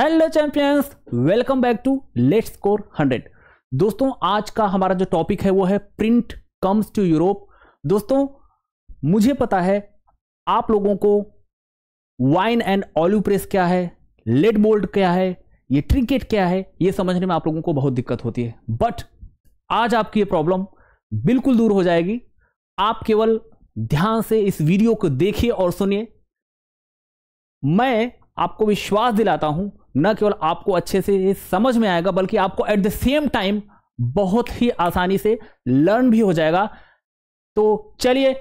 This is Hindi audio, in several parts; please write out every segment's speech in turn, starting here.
Hello champions welcome back to let score hundred दोस्तों आज का हमारा जो टॉपिक है वो है प्रिंट कम्स टू यूरोप दोस्तों मुझे पता है आप लोगों को वाइन एंड ऑलिव प्रेस क्या है लेड बोल्ट क्या है ये ट्रिकेट क्या है ये समझने में आप लोगों को बहुत दिक्कत होती है बट आज आपकी ये प्रॉब्लम बिल्कुल दूर हो जाएगी आप केवल ध्यान से इस वीडियो को देखिए और सुनिए मैं आपको विश्वास दिलाता हूं न केवल आपको अच्छे से समझ में आएगा बल्कि आपको एट द सेम टाइम बहुत ही आसानी से लर्न भी हो जाएगा तो चलिए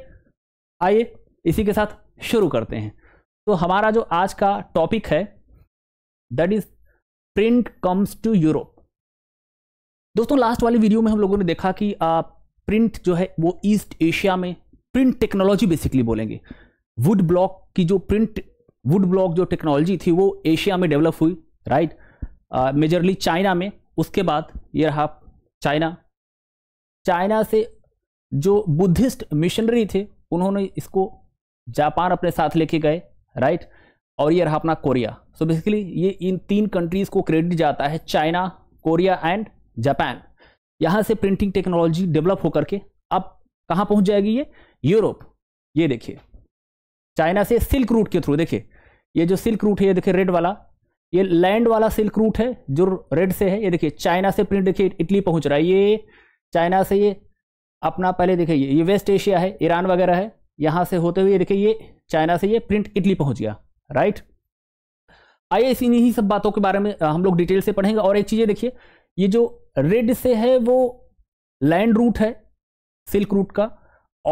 आइए इसी के साथ शुरू करते हैं तो हमारा जो आज का टॉपिक है that is print comes to Europe दोस्तों लास्ट वाली वीडियो में हम लोगों ने देखा कि आ, प्रिंट जो है वो ईस्ट एशिया में प्रिंट टेक्नोलॉजी बेसिकली बोलेंगे वुड ब्लॉक की जो प्रिंट वुड ब्लॉक जो टेक्नोलॉजी थी वो एशिया में डेवलप हुई राइट मेजरली uh, चाइना में उसके बाद ये रहा चाइना चाइना से जो बुद्धिस्ट मिशनरी थे उन्होंने इसको जापान अपने साथ लेके गए राइट और ये रहा अपना कोरिया सो so बेसिकली ये इन तीन कंट्रीज़ को क्रेडिट जाता है चाइना कोरिया एंड जापान यहाँ से प्रिंटिंग टेक्नोलॉजी डेवलप होकर के अब कहाँ पहुँच जाएगी ये यूरोप ये देखिए चाइना से सिल्क रूट के थ्रू देखिए ये जो सिल्क रूट है ये देखिए रेड वाला ये लैंड वाला सिल्क रूट है जो रेड से है ये देखिए चाइना से प्रिंट देखिए इटली पहुंच रहा है ये चाइना से ये अपना पहले देखिए ये, ये वेस्ट एशिया है ईरान वगैरह है यहाँ से होते हुए देखिए ये चाइना से ये प्रिंट इटली पहुँच गया राइट आइए इसी इन्हीं सब बातों के बारे में हम लोग डिटेल से पढ़ेंगे और एक चीज़ देखिए ये जो रेड से है वो लैंड रूट है सिल्क रूट का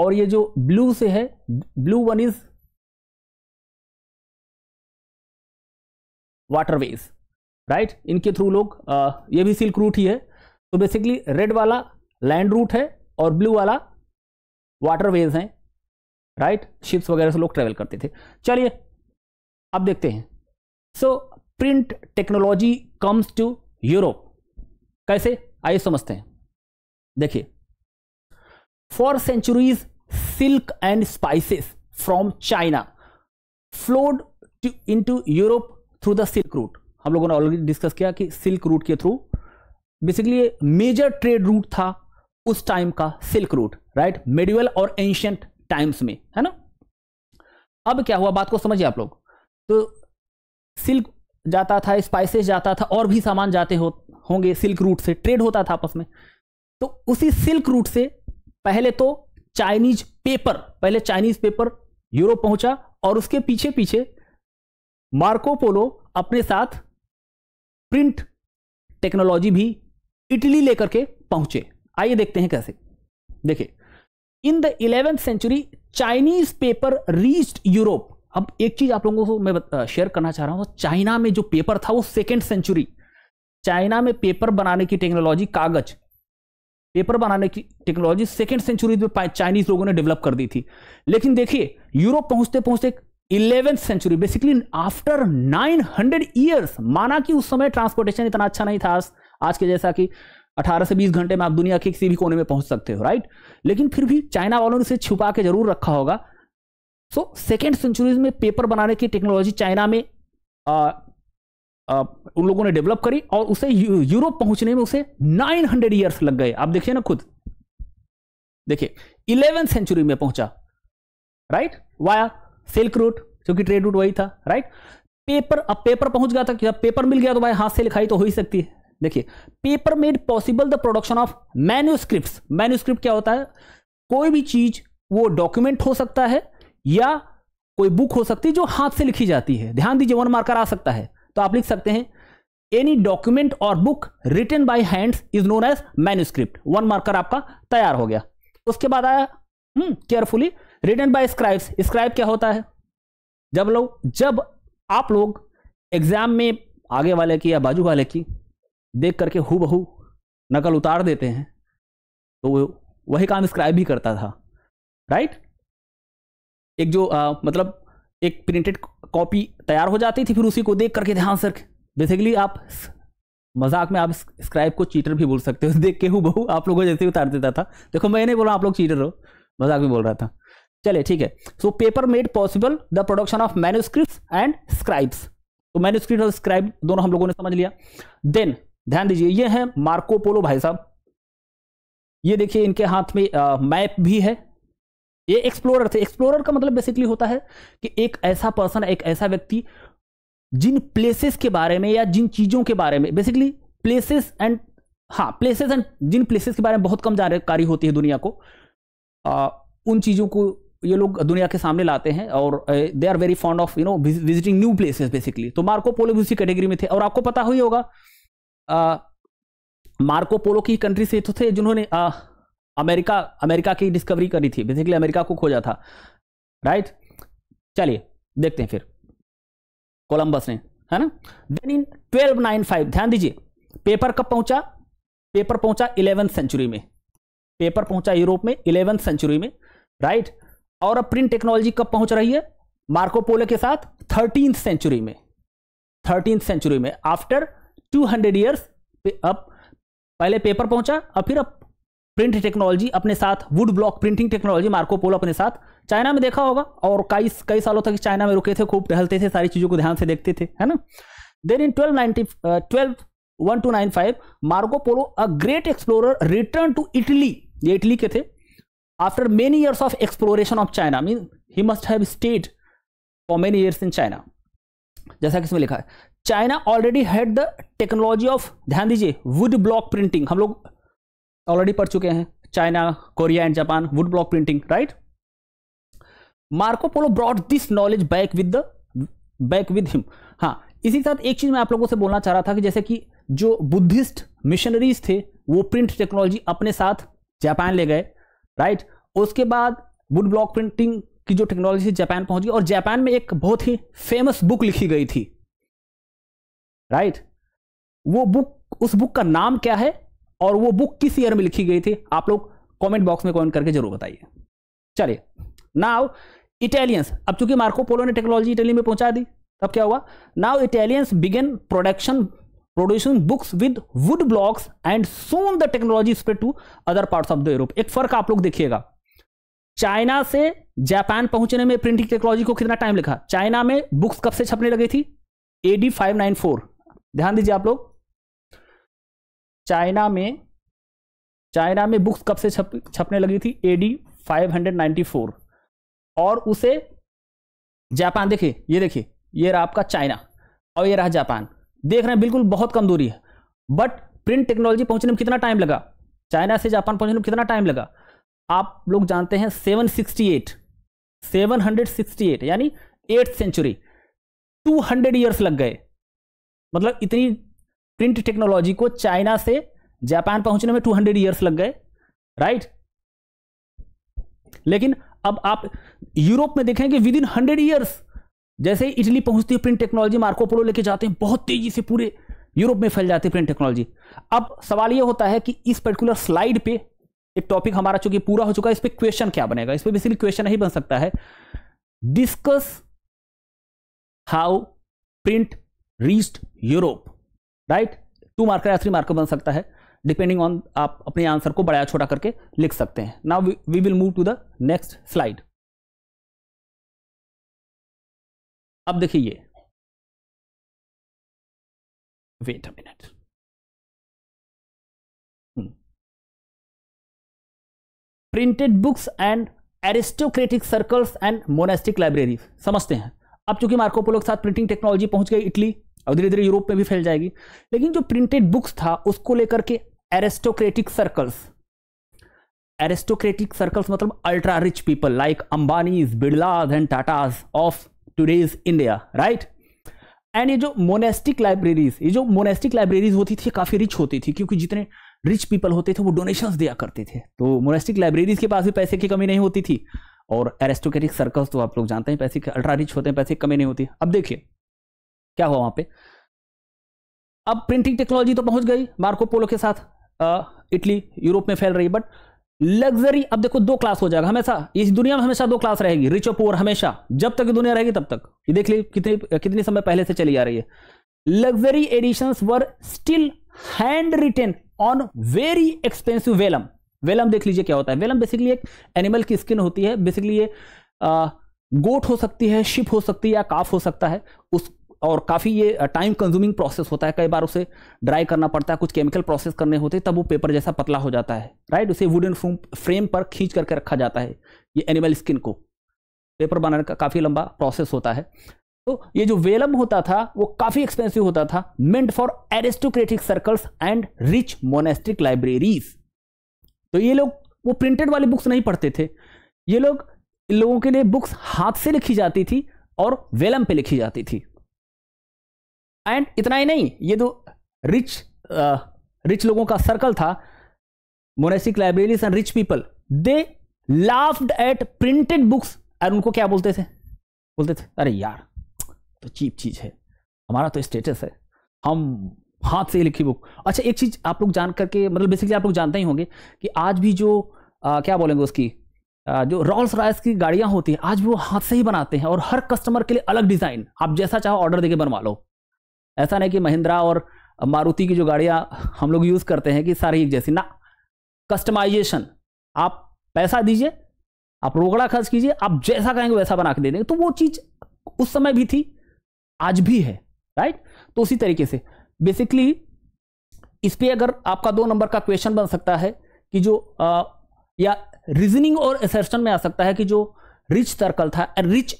और ये जो ब्लू से है blue one is waterways right इनके थ्रू लोग आ, ये भी सिल्क रूट ही है तो बेसिकली रेड वाला लैंड रूट है और ब्लू वाला वाटरवेज हैं राइट शिप्स वगैरह से लोग ट्रेवल करते थे चलिए अब देखते हैं so print technology comes to Europe कैसे आइए समझते हैं देखिए for centuries silk and spices from China flowed to into Europe through the silk route हम लोगों ने ऑलरेडी डिस्कस किया कि सिल्क रूट के through basically major trade route था उस टाइम का सिल्क रूट राइट मेडिवल और एंशियंट टाइम्स में है ना अब क्या हुआ बात को समझिए आप लोग तो सिल्क जाता था स्पाइसेस जाता था और भी सामान जाते हो होंगे सिल्क रूट से ट्रेड होता था आपस में तो उसी सिल्क रूट से पहले तो चाइनीज पेपर पहले चाइनीज पेपर यूरोप पहुंचा और उसके पीछे पीछे मार्को पोलो अपने साथ प्रिंट टेक्नोलॉजी भी इटली लेकर के पहुंचे आइए देखते हैं कैसे देखिए in the eleventh century Chinese paper reached Europe अब एक चीज आप लोगों को मैं शेयर करना चाह रहा हूं चाइना में जो पेपर था वो सेकेंड सेंचुरी चाइना में पेपर बनाने की टेक्नोलॉजी कागज पेपर बनाने की टेक्नोलॉजी सेकेंड सेंचुरी में चाइनीज लोगों ने डेवलप कर दी थी लेकिन देखिए यूरोप पहुंचते पहुंचते eleventh century basically after 900 years माना कि उस समय ट्रांसपोर्टेशन इतना अच्छा नहीं था आज, आज के जैसा कि 18 से 20 घंटे में आप दुनिया के किसी भी कोने में पहुंच सकते हो राइट लेकिन फिर भी चाइना वालों ने इसे छुपा के जरूर रखा होगा सो सेकेंड सेंचुरीज में पेपर बनाने की टेक्नोलॉजी चाइना में आ, आ, उन लोगों ने डेवलप करी और उसे यू, यूरोप पहुंचने में उसे 900 ईयर्स लग गए आप देखिए ना खुद देखिए इलेवेंथ सेंचुरी में पहुंचा राइट वाया सिल्क रूट क्योंकि ट्रेड रूट वही था राइट पेपर अब पेपर पहुंच गया था जब पेपर मिल गया तो भाई हाथ से लिखाई तो हो ही सकती है देखिए paper made possible the production of manuscript manuscript क्या होता है कोई भी चीज वो डॉक्यूमेंट हो सकता है या कोई बुक हो सकती है जो हाथ से लिखी जाती है ध्यान दीजिए वन मार्कर आ सकता है तो आप लिख सकते हैं एनी डॉक्यूमेंट और book written by hands is known as manuscript one marker आपका तैयार हो गया उसके बाद आया carefully hmm, written by scribes scribe क्या होता है जब लोग जब आप लोग एग्जाम में आगे वाले की या बाजू वाले की देख करके हु बहू नकल उतार देते हैं तो वही काम स्क्राइब भी करता था राइट एक जो आ, मतलब एक प्रिंटेड कॉपी तैयार हो जाती थी फिर उसी को देख करके ध्यान से बेसिकली आप मजाक में आप स्क्राइब को चीटर भी बोल सकते हो देख के हूँ बहू आप लोगों जैसे उतार देता था देखो मैं नहीं बोला आप लोग चीटर हो मजाक भी बोल रहा था चले ठीक है so paper made possible the production of manuscript and scribes तो मैन्यूस्क्रिप्ट और स्क्राइब दोनों हम लोगों ने समझ लिया देन ध्यान दीजिए ये है मार्कोपोलो भाई साहब ये देखिए इनके हाथ में मैप भी है ये एक्सप्लोरर थे एक्सप्लोरर का मतलब बेसिकली होता है कि एक ऐसा पर्सन एक ऐसा व्यक्ति जिन प्लेसेस के बारे में या जिन चीज़ों के बारे में बेसिकली प्लेसेस एंड हाँ प्लेसेस एंड जिन प्लेसेस के बारे में बहुत कम जानकारी होती है दुनिया को आ, उन चीज़ों को ये लोग दुनिया के सामने लाते हैं और they are very fond of you know visiting new places basically तो मार्को पोलो भी उसी कैटेगरी में थे और आपको पता ही होगा मार्को पोलो की कंट्री से तो थे जिन्होंने अमेरिका अमेरिका की डिस्कवरी करी थी बेसिकली अमेरिका को खोजा था राइट चलिए देखते हैं फिर कोलंबस ने है ना then in twelve nine five ध्यान दीजिए पेपर कब पहुंचा पेपर पहुंचा इलेवेंथ सेंचुरी में पेपर पहुंचा यूरोप में इलेवेंथ सेंचुरी में राइट right? और अब प्रिंट टेक्नोलॉजी कब पहुंच रही है मार्कोपोलो के साथ थर्टीन सेंचुरी में थर्टीन सेंचुरी में आफ्टर टू हंड्रेड ईयर्स अब पहले पेपर पहुंचा और फिर अब प्रिंट टेक्नोलॉजी अपने साथ wood block printing technology Marco Polo अपने साथ चाइना में देखा होगा और कई कई सालों तक चाइना में रुके थे खूब टहलते थे सारी चीज़ों को ध्यान से देखते थे है ना then in twelve ninety twelve one two nine five Marco Polo a great explorer return to Italy ये इटली के थे after many years of exploration of China, I mean he must have stayed for many years in China. जैसा कि इसमें लिखा है China already had the technology of ध्यान दीजिए वुड ब्लॉक प्रिंटिंग हम लोग ऑलरेडी पढ़ चुके हैं China Korea and Japan wood block printing right Marco Polo brought this knowledge back with the back with him हाँ इसी के साथ एक चीज मैं आप लोगों से बोलना चाह रहा था कि जैसे कि जो बुद्धिस्ट मिशनरीज थे वो प्रिंट टेक्नोलॉजी अपने साथ जापान ले गए राइट उसके बाद वुड ब्लॉक प्रिंटिंग की जो टेक्नोलॉजी जापान पहुंची और जापान में एक बहुत ही फेमस बुक लिखी गई थी राइट वो बुक उस बुक का नाम क्या है और वो बुक किस ईयर में लिखी गई थी आप लोग कमेंट बॉक्स में कमेंट करके जरूर बताइए चलिए नाउ इटालियंस अब चूंकि मार्को पोलो ने टेक्नोलॉजी इटली में पहुंचा दी तब क्या हुआ now Italians began production producing books with wood blocks and soon the technology spread to other part of the Europe एक फर्क आप लोग देखिएगा चाइना से जापान पहुंचने में प्रिंटिंग टेक्नोलॉजी को कितना टाइम लिखा चाइना में बुक्स कब से छपने लगी थी एडी फाइव नाइन फोर ध्यान दीजिए आप लोग चाइना में चाइना में बुक्स कब से छप छपने लगी थी एडी फाइव हंड्रेड फोर और उसे जापान देखिए ये देखिए ये रहा आपका चाइना और ये रहा जापान देख रहे हैं बिल्कुल बहुत कम दूरी है बट प्रिंट टेक्नोलॉजी पहुंचने में कितना टाइम लगा चाइना से जापान पहुंचने में कितना टाइम लगा आप लोग जानते हैं 768 768 यानी एट सेंचुरी 200 ईयर्स लग गए मतलब इतनी प्रिंट टेक्नोलॉजी को चाइना से जापान पहुंचने में 200 ईयर्स लग गए राइट लेकिन अब आप यूरोप में देखेंगे विद इन हंड्रेड ईयर्स जैसे ही इटली पहुंचती है प्रिंट टेक्नोलॉजी मार्कोपोलो लेके जाते हैं बहुत तेजी से पूरे यूरोप में फैल जाती है प्रिंट टेक्नोलॉजी अब सवाल यह होता है कि इस पर्टिकुलर स्लाइड पे एक टॉपिक हमारा चूंकि पूरा हो चुका है इस पर क्वेश्चन क्या बनेगा इस पर बेसिकली क्वेश्चन नहीं बन सकता है discuss how print reached Europe right two marker या थ्री मार्कर बन सकता है डिपेंडिंग ऑन आप अपने आंसर को बड़ा छोटा करके लिख सकते हैं now we will move to the next slide अब देखिए ये wait a minute printed books and aristocratic circles and monastic library समझते हैं अब चूंकि मार्कोपोलो के साथ प्रिंटिंग टेक्नोलॉजी पहुंच गई इटली और धीरे धीरे यूरोप में भी फैल जाएगी लेकिन जो प्रिंटेड बुक्स था उसको लेकर के एरिस्टोक्रेटिक सर्कल्स एरिस्टोक्रेटिक सर्कल्स मतलब ultra rich people like Ambanis Birlas and Tatas of today's India right and ये जो मोनेस्टिक लाइब्रेरीज ये जो मोनेस्टिक लाइब्रेरीज होती थी काफ़ी रिच होती थी क्योंकि जितने रिच पीपल होते थे वो डोनेशंस दिया करते थे तो मोनेस्टिक लाइब्रेरीज के पास भी पैसे की कमी नहीं होती थी और एरेस्टोक्रेटिक सर्कल्स तो आप लोग जानते हैं पैसे के अल्ट्रा रिच होते हैं पैसे की कमी नहीं होती अब देखिए क्या हुआ वहां पे अब प्रिंटिंग टेक्नोलॉजी तो पहुंच गई मार्को पोलो के साथ इटली यूरोप में फैल रही बट लग्जरी अब देखो दो क्लास हो जाएगा हमेशा इस दुनिया में हमेशा दो क्लास रहेगी रिच और पुअर हमेशा जब तक दुनिया रहेगी तब तक ये देख ली कितनी कितने समय पहले से चली आ रही है luxury edition were still hand written on very expensive vellum vellum देख लीजिए क्या होता है वेलम बेसिकली एक एनिमल की स्किन होती है बेसिकली ये गोट हो सकती है शिप हो सकती है या काफ हो सकता है उस और काफ़ी ये टाइम कंज्यूमिंग प्रोसेस होता है कई बार उसे ड्राई करना पड़ता है कुछ केमिकल प्रोसेस करने होते हैं तब वो पेपर जैसा पतला हो जाता है राइट उसे वुडन फ्रेम पर खींच करके रखा जाता है ये एनिमल स्किन को पेपर बनाने का काफ़ी लंबा प्रोसेस होता है तो ये जो वेलम होता था वो काफ़ी एक्सपेंसिव होता था meant for aristocratic circles and rich monastic libraries तो ये लोग वो प्रिंटेड वाली बुक्स नहीं पढ़ते थे ये लोग लोगों के लिए बुक्स हाथ से लिखी जाती थी और वेलम पे लिखी जाती थी एंड इतना ही नहीं ये जो रिच रिच लोगों का सर्कल था monastic libraries and rich people they laughed at printed books और उनको क्या बोलते थे बोलते थे अरे यार तो चीप चीज़ है हमारा तो स्टेटस है हम हाथ से लिखी बुक अच्छा एक चीज़ आप लोग जान करके मतलब बेसिकली आप लोग जानते ही होंगे कि आज भी जो आ, क्या बोलेंगे उसकी आ, जो रॉल्स रॉयस की गाड़ियां होती हैं आज भी वो हाथ से ही बनाते हैं और हर कस्टमर के लिए अलग डिज़ाइन आप जैसा चाहो ऑर्डर देके बनवा लो ऐसा नहीं कि महिंद्रा और मारुति की जो गाड़ियाँ हम लोग यूज़ करते हैं कि सारी एक जैसी ना कस्टमाइजेशन आप पैसा दीजिए आप रोकड़ा खर्च कीजिए आप जैसा कहेंगे वैसा बना के दे देंगे तो वो चीज़ उस समय भी थी आज भी है राइट तो उसी तरीके से बेसिकली इस पर अगर आपका दो नंबर का क्वेश्चन बन सकता है कि जो आ, या रीजनिंग और एसर्शन में आ सकता है कि जो रिच सर्कल था रिच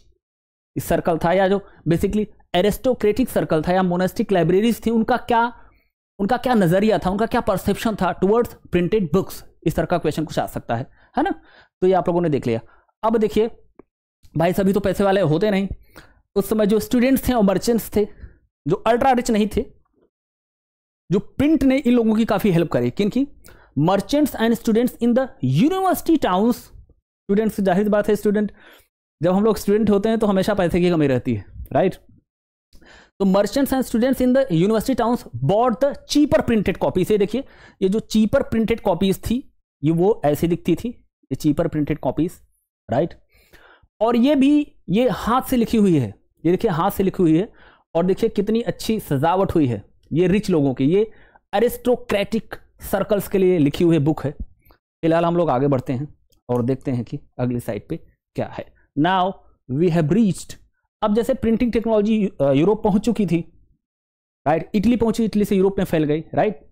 सर्कल था या जो बेसिकली एरेस्टोक्रेटिक सर्कल था या मोनेस्टिक लाइब्रेरीज थी उनका क्या उनका क्या नजरिया था उनका क्या परसेप्शन था टुवर्ड्स प्रिंटेड बुक्स इस तरह का क्वेश्चन कुछ आ सकता है है ना तो ये आप लोगों ने देख लिया अब देखिए भाई सभी तो पैसे वाले होते नहीं उस समय जो स्टूडेंट्स थे और मर्चेंट्स थे जो अल्ट्रा रिच नहीं थे जो प्रिंट ने इन लोगों की काफ़ी हेल्प करी क्योंकि merchants and students in the university towns students जाहिर बात है स्टूडेंट जब हम लोग स्टूडेंट होते हैं तो हमेशा पैसे की कमी रहती है राइट right? तो merchants and students in the university towns bought the cheaper printed copy से देखिए ये जो चीपर प्रिंटेड कॉपीज थी ये वो ऐसी दिखती थी ये चीपर प्रिंटेड कॉपीज राइट और ये भी ये हाथ से लिखी हुई है ये देखिए हाथ से लिखी हुई है और देखिए कितनी अच्छी सजावट हुई है ये रिच लोगों की ये एरिस्टोक्रेटिक सर्कल्स के लिए लिखी हुई बुक है फिलहाल हम लोग आगे बढ़ते हैं और देखते हैं कि अगली साइड पे क्या है नाउ वी हैव रीच्ड अब जैसे प्रिंटिंग टेक्नोलॉजी यूरोप पहुंच चुकी थी राइट इटली पहुंची इटली से यूरोप में फैल गई राइट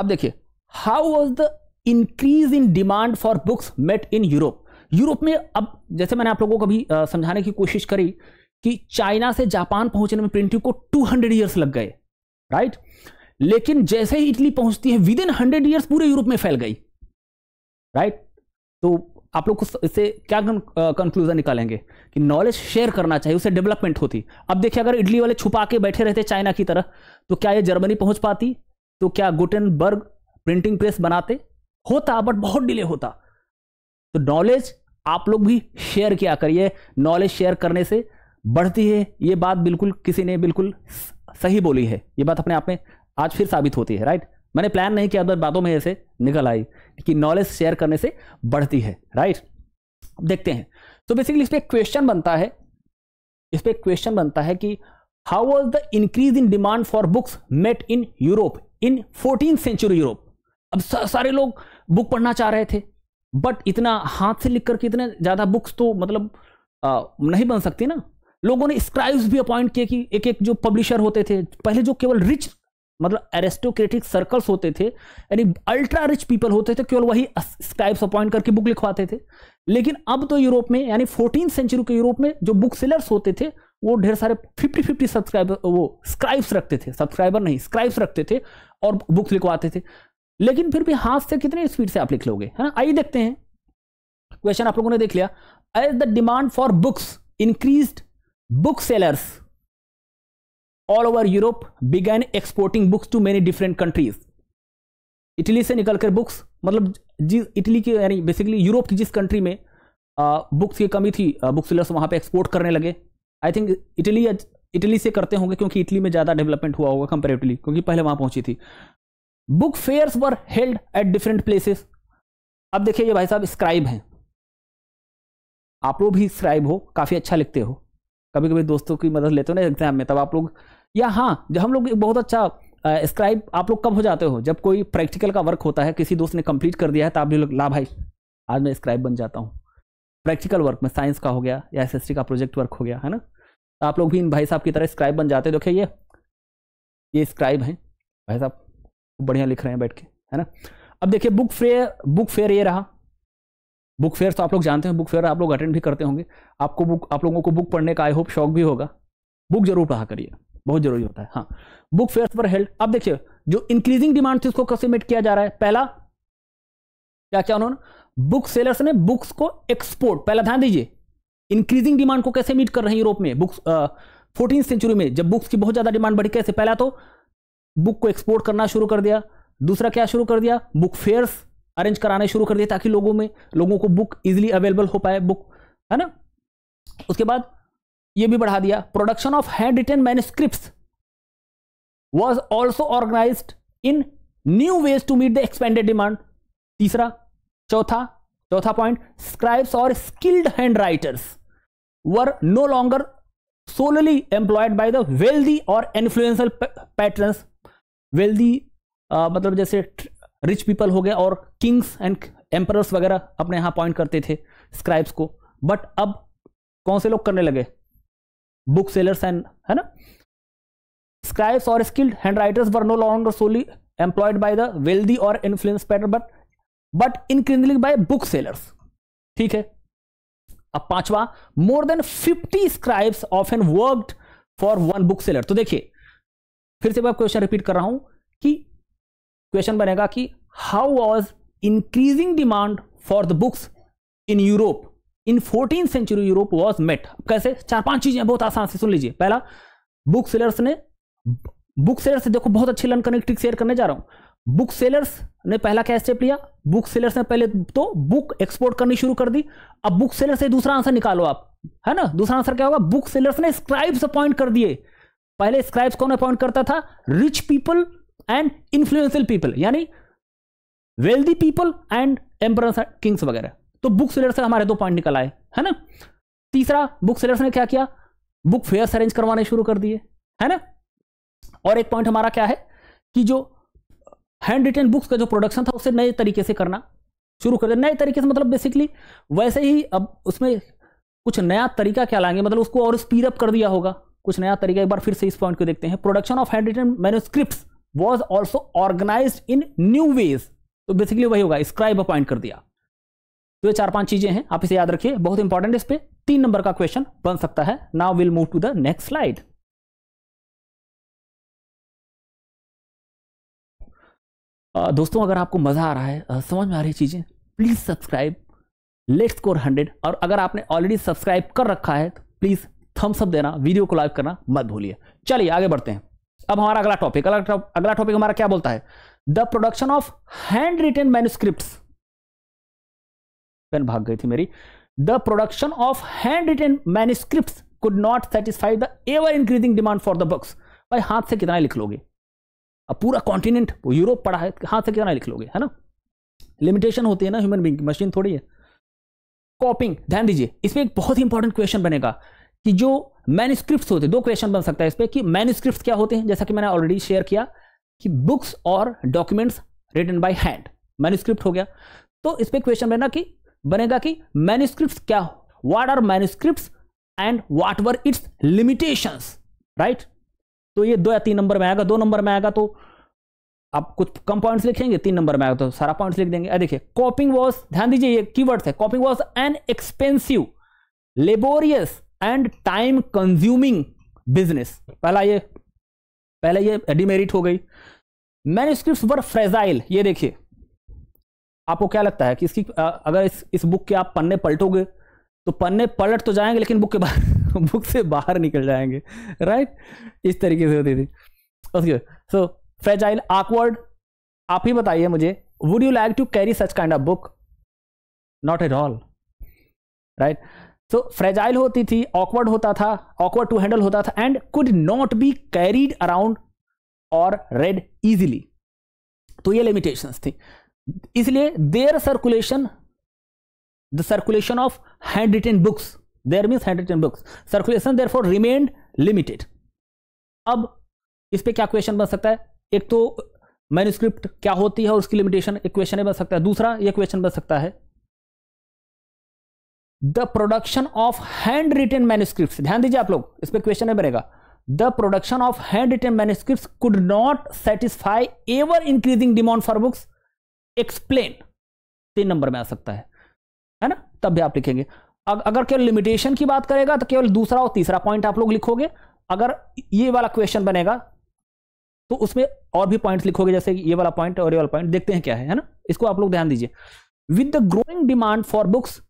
अब देखिए how was the increase in demand for books met in Europe Europe में अब जैसे मैंने आप लोगों को कभी समझाने की कोशिश करी कि चाइना से जापान पहुंचने में प्रिंटिंग को 200 ईयर्स लग गए राइट लेकिन जैसे ही इटली पहुंचती है विद इन हंड्रेड ईयर्स पूरे यूरोप में फैल गई राइट तो आप लोग इससे क्या कंक्लूजन निकालेंगे कि नॉलेज शेयर करना चाहिए उससे डेवलपमेंट होती अब देखिए अगर इडली वाले छुपा के बैठे रहते चाइना की तरह तो क्या ये जर्मनी पहुंच पाती तो क्या गुटेनबर्ग प्रिंटिंग प्रेस बनाते होता बट बहुत डिले होता तो नॉलेज आप लोग भी शेयर किया करिए नॉलेज शेयर करने से बढ़ती है ये बात बिल्कुल किसी ने बिल्कुल सही बोली है ये बात अपने आप में आज फिर साबित होती है राइट मैंने प्लान नहीं किया अदर बातों में ऐसे निकल आई कि नॉलेज शेयर करने से बढ़ती है राइट देखते हैं तो बेसिकली इस पर क्वेश्चन बनता है इस पर क्वेश्चन बनता है कि how was the increase in demand for books met in Europe in fourteen century Europe अब सारे लोग बुक पढ़ना चाह रहे थे बट इतना हाथ से लिख करके इतने ज़्यादा बुक्स तो मतलब आ, नहीं बन सकती ना लोगों ने स्क्राइब्स भी अपॉइंट किए कि एक एक जो पब्लिशर होते थे पहले जो केवल रिच मतलब एरेस्टोक्रेटिक सर्कल्स होते थे यानी अल्ट्रा रिच पीपल होते थे केवल वही स्क्राइब्स अपॉइंट करके बुक लिखवाते थे लेकिन अब तो यूरोप में यानी फोर्टीन सेंचुरी के यूरोप में जो बुक सेलर्स होते थे वो ढेर सारे फिफ्टी फिफ्टी सब्सक्राइबर वो स्क्राइब्स रखते थे सब्सक्राइबर नहीं स्क्राइब्स रखते थे और बुक्स लिखवाते थे लेकिन फिर भी हाथ से कितने स्पीड से आप लिख लोगे है ना आइए देखते हैं क्वेश्चन आप लोगों ने देख लिया as the demand for books increase book sellers all over Europe began exporting books to many different countries Italy से निकलकर बुक्स मतलब जिस इटली की यानी बेसिकली यूरोप की जिस कंट्री में आ, बुक्स की कमी थी बुक सेलर्स वहाँ पे एक्सपोर्ट करने लगे आई थिंक इटली इटली से करते होंगे क्योंकि इटली में ज़्यादा डेवलपमेंट हुआ होगा कंपेरेटिवली क्योंकि पहले वहाँ पहुँची थी book fairs were held at different places अब देखिए ये भाई साहब स्क्राइब हैं आप लोग भी स्क्राइब हो काफ़ी अच्छा लिखते हो कभी कभी दोस्तों की मदद लेते हो ना एग्जाम में तब आप लोग या हाँ जब हम लोग बहुत अच्छा स्क्राइब आप लोग कब हो जाते हो जब कोई प्रैक्टिकल का वर्क होता है किसी दोस्त ने कंप्लीट कर दिया है तो आप लोग ला भाई आज मैं स्क्राइब बन जाता हूँ प्रैक्टिकल वर्क में साइंस का हो गया या एस का प्रोजेक्ट वर्क हो गया है ना तो आप लोग भी इन भाई साहब की तरह स्क्राइब बन जाते हो देखिए ये ये स्क्राइब हैं भाई साहब बढ़िया लिख रहे हैं बैठ के है ना अब देखिए बुक फेयर बुक फेयर ये रहा बुक फेयर तो आप लोग जानते हैं बुक फेयर आप लोग अटेंड भी करते होंगे आपको बुक आप लोगों को बुक पढ़ने का आई होप शौक भी होगा बुक जरूर पढ़ा करिए बहुत जरूरी होता है हाँ बुक फेयर पर हेल्ड अब देखिए जो इंक्रीजिंग डिमांड थी उसको कैसे कसिमेट किया जा रहा है पहला क्या क्या उन्होंने बुक सेलर्स ने बुक्स को एक्सपोर्ट पहला ध्यान दीजिए इंक्रीजिंग डिमांड को कैसे मीट कर रहे हैं यूरोप में बुक्स फोर्टीन सेंचुरी में जब बुक्स की बहुत ज्यादा डिमांड बढ़ी कैसे पहला तो बुक को एक्सपोर्ट करना शुरू कर दिया दूसरा क्या शुरू कर दिया बुक फेयर्स अरेंज कराने शुरू कर दिए ताकि लोगों में लोगों को बुक इजिली अवेलेबल हो पाए बुक है ना उसके बाद ये भी बढ़ा दिया production of hand written manuscript was also organise in new ways to meet the expanded demand तीसरा चौथा चौथा point scribes or skilled hand writers were no longer solely employed by the wealthy or influential pattern wealthy मतलब जैसे रिच पीपल हो गए और किंग्स एंड एम्पर वगैरह अपने यहां पॉइंट करते थे स्क्राइब्स को बट अब कौन से लोग करने लगे बुक सेलर्स एंड है ना scribes or skilled hand writers were no long solely employed by the wealthy or influence patron but but increasingly by book sellers ठीक है अब पांचवा more than fifty scribes often worked for one book seller तो देखिए फिर से मैं क्वेश्चन रिपीट कर रहा हूं कि क्वेश्चन बनेगा कि how was increasing demand for the books in Europe in fourteen century Europe was met कैसे चार पांच चीजें बहुत आसान से सुन लीजिए पहला बुक सेलर्स ने बुक सेलर से देखो बहुत अच्छी लर्न करने ट्रिक शेयर करने जा रहा हूं बुक सेलर्स ने पहला क्या स्टेप लिया बुक सेलर्स ने पहले तो बुक एक्सपोर्ट करनी शुरू कर दी अब बुक सेलर से दूसरा आंसर निकालो आप है ना दूसरा आंसर क्या होगा बुक सेलर्स ने स्क्राइब्स अपॉइंट कर दिए पहले स्क्राइब्स कौन अपॉइंट करता था rich people and influential people यानी wealthy people and emperor kings वगैरह तो बुक सेलर से हमारे दो पॉइंट निकल आए है ना तीसरा बुक सेलर ने क्या किया बुक फेयर अरेंज करवाने शुरू कर दिए है ना और एक पॉइंट हमारा क्या है कि जो हैंड रिटेन बुक्स का जो प्रोडक्शन था उसे नए तरीके से करना शुरू कर दिया नए तरीके से मतलब बेसिकली वैसे ही अब उसमें कुछ नया तरीका क्या लाएंगे मतलब उसको और स्पीड अप कर दिया होगा कुछ नया तरीका एक बार फिर से इस पॉइंट को देखते हैं production of hand written manuscript was also organise in new ways तो बेसिकली वही होगा स्क्राइब अपॉइंट कर दिया तो ये चार पांच चीजें हैं आप इसे याद रखिए बहुत इंपॉर्टेंट इस पर तीन नंबर का क्वेश्चन बन सकता है now will move to the next slide दोस्तों अगर आपको मजा आ रहा है समझ में आ रही चीजें please subscribe let's score hundred और अगर आपने ऑलरेडी सब्सक्राइब कर रखा है तो प्लीज थम्स अप देना वीडियो को लाइक करना मत भूलिए चलिए आगे बढ़ते हैं अब हमारा अगला टॉपिक अगला टॉपिक हमारा क्या बोलता है the production of hand written manuscript pen भाग गई थी मेरी the production of hand written manuscript could not satisfy the ever increasing demand for the books भाई हाथ से कितना लिख लोगे अब पूरा कॉन्टिनेंट यूरोप पढ़ा है हाथ से कितना लिख लोगे है ना लिमिटेशन होती है ना ह्यूमन बींग मशीन थोड़ी है कॉपिंग ध्यान दीजिए इसमें एक बहुत ही इंपॉर्टेंट क्वेश्चन बनेगा कि जो मैन्यूस्क्रिप्ट होते हैं दो क्वेश्चन बन सकता है इस पर कि मैन्यूस्क्रिप्ट क्या होते हैं जैसा कि मैंने ऑलरेडी शेयर किया कि बुक्स और documents written by hand manuscript हो गया तो इस पर क्वेश्चन बनना कि बनेगा कि मैन्यूस्क्रिप्ट क्या what are manuscript and what were its limitation right तो ये दो या तीन नंबर में आएगा दो नंबर में आएगा तो आप कुछ कम पॉइंट लिखेंगे तीन नंबर में आएगा तो सारा पॉइंट लिख देंगे देखिए कॉपिंग वॉज ध्यान दीजिए ये कीवर्ड्स है copying was an expensive laborious and time consuming business पहला ये पहला ये डिमेरिट हो गई मैन्यूस्क्रिप्ट वर फ्रेजाइल ये देखिए आपको क्या लगता है कि इसकी अगर इस इस बुक के आप पन्ने पलटोगे तो पन्ने पलट तो जाएंगे लेकिन बुक के बाहर बुक से बाहर निकल जाएंगे राइट इस तरीके से होती थी ओके सो फ्रेजाइल आकवर्ड आप ही बताइए मुझे would you like to carry such kind of book not at all right so fragile होती थी ऑकवर्ड होता था ऑकवर्ड टू हैंडल होता था and could not be carried around or read easily तो ये लिमिटेशंस थी इसलिए their circulation the circulation of hand written books their means hand written books circulation therefore remained limited अब इस पर क्या क्वेश्चन बन सकता है एक तो मैन्यूस्क्रिप्ट क्या होती है और उसकी लिमिटेशन एक क्वेश्चन बन सकता है दूसरा यह क्वेश्चन बन सकता है the production of hand written manuscript ध्यान दीजिए आप लोग इस पर क्वेश्चन बनेगा the production of hand written manuscript could not satisfy ever increasing demand for books explain तीन नंबर में आ सकता है है ना तब भी आप लिखेंगे अगर केवल लिमिटेशन की बात करेगा तो केवल दूसरा और तीसरा पॉइंट आप लोग लिखोगे अगर ये वाला क्वेश्चन बनेगा तो उसमें और भी पॉइंट लिखोगे जैसे ये वाला पॉइंट और ये वाला पॉइंट देखते हैं क्या है है ना इसको आप लोग ध्यान दीजिए with the growing demand for books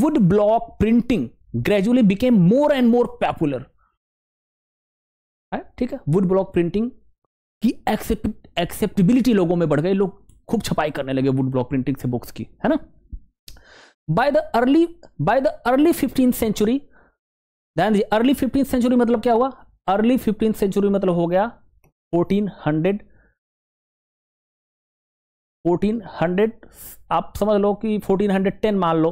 wood block printing gradually became more and more popular ठीक है वुड ब्लॉक प्रिंटिंग की एक्सेप्ट एक्सेप्टेबिलिटी लोगों में बढ़ गई लोग खूब छपाई करने लगे वुड ब्लॉक प्रिंटिंग से बुक्स की है ना by the early by the early fifteen century ध्यान दीजिए अर्ली फिफ्टीन सेंचुरी मतलब क्या हुआ अर्ली फिफ्टीन सेंचुरी मतलब हो गया फोर्टीन हंड्रेड फोर्टीन हंड्रेड आप समझ लो कि फोर्टीन हंड्रेड टेन मान लो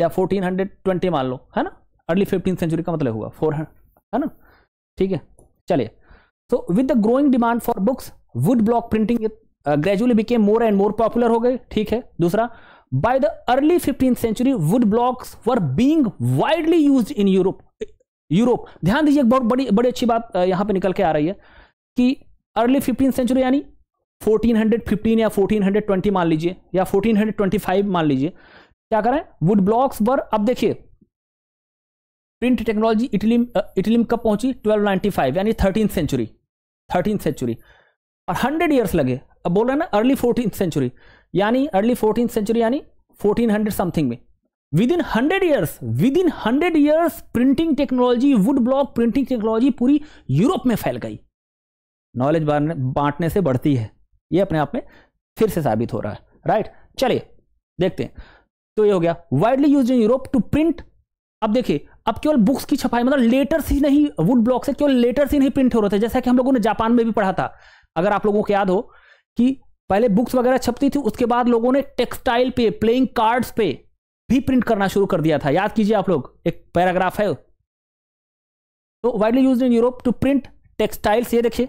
या फोर्टीन हंड्रेड ट्वेंटी मान लो है ना अर्ली फिफ्टीन सेंचुरी का मतलब हुआ फोर है ना ठीक है चलिए so with the growing demand for books wood block printing gradually became more and more popular हो गए ठीक है दूसरा by the early fifteen century wood blocks were being widely use in Europe Europe ध्यान दीजिए बहुत बड़ी बड़ी अच्छी बात uh, यहां पे निकल के आ रही है कि अर्ली फिफ्टीन सेंचुरी यानी 1415 या 1420 मान लीजिए या 1425 मान लीजिए क्या करें वुड ब्लॉक्स वर अब देखिए print technology Italy uh, Italy में कब पहुंची 1295 यानी थर्टीन सेंचुरी थर्टीन सेंचुरी और हंड्रेड ईयर्स लगे अब बोल रहे ना अर्ली फोर्टीन सेंचुरी यानी अर्ली फोर्टीन सेंचुरी यानी फोर्टीन हंड्रेड समथिंग में within hundred years within hundred years printing technology wood block printing technology पूरी यूरोप में फैल गई नॉलेज बांटने से बढ़ती है ये अपने आप में फिर से साबित हो रहा है राइट चलिए देखते हैं तो ये हो गया widely use in Europe to print अब देखिए अब केवल बुक्स की छपाई मतलब लेटर्स ही नहीं वुड ब्लॉक से केवल लेटर्स ही नहीं प्रिंट हो रहे थे जैसा कि हम लोगों ने जापान में भी पढ़ा था अगर आप लोगों को याद हो कि पहले बुक्स वगैरह छपती थी उसके बाद लोगों ने टेक्सटाइल पे प्लेइंग कार्ड्स पे भी प्रिंट करना शुरू कर दिया था याद कीजिए आप लोग एक पैराग्राफ है तो widely use in Europe to print textiles ये देखिए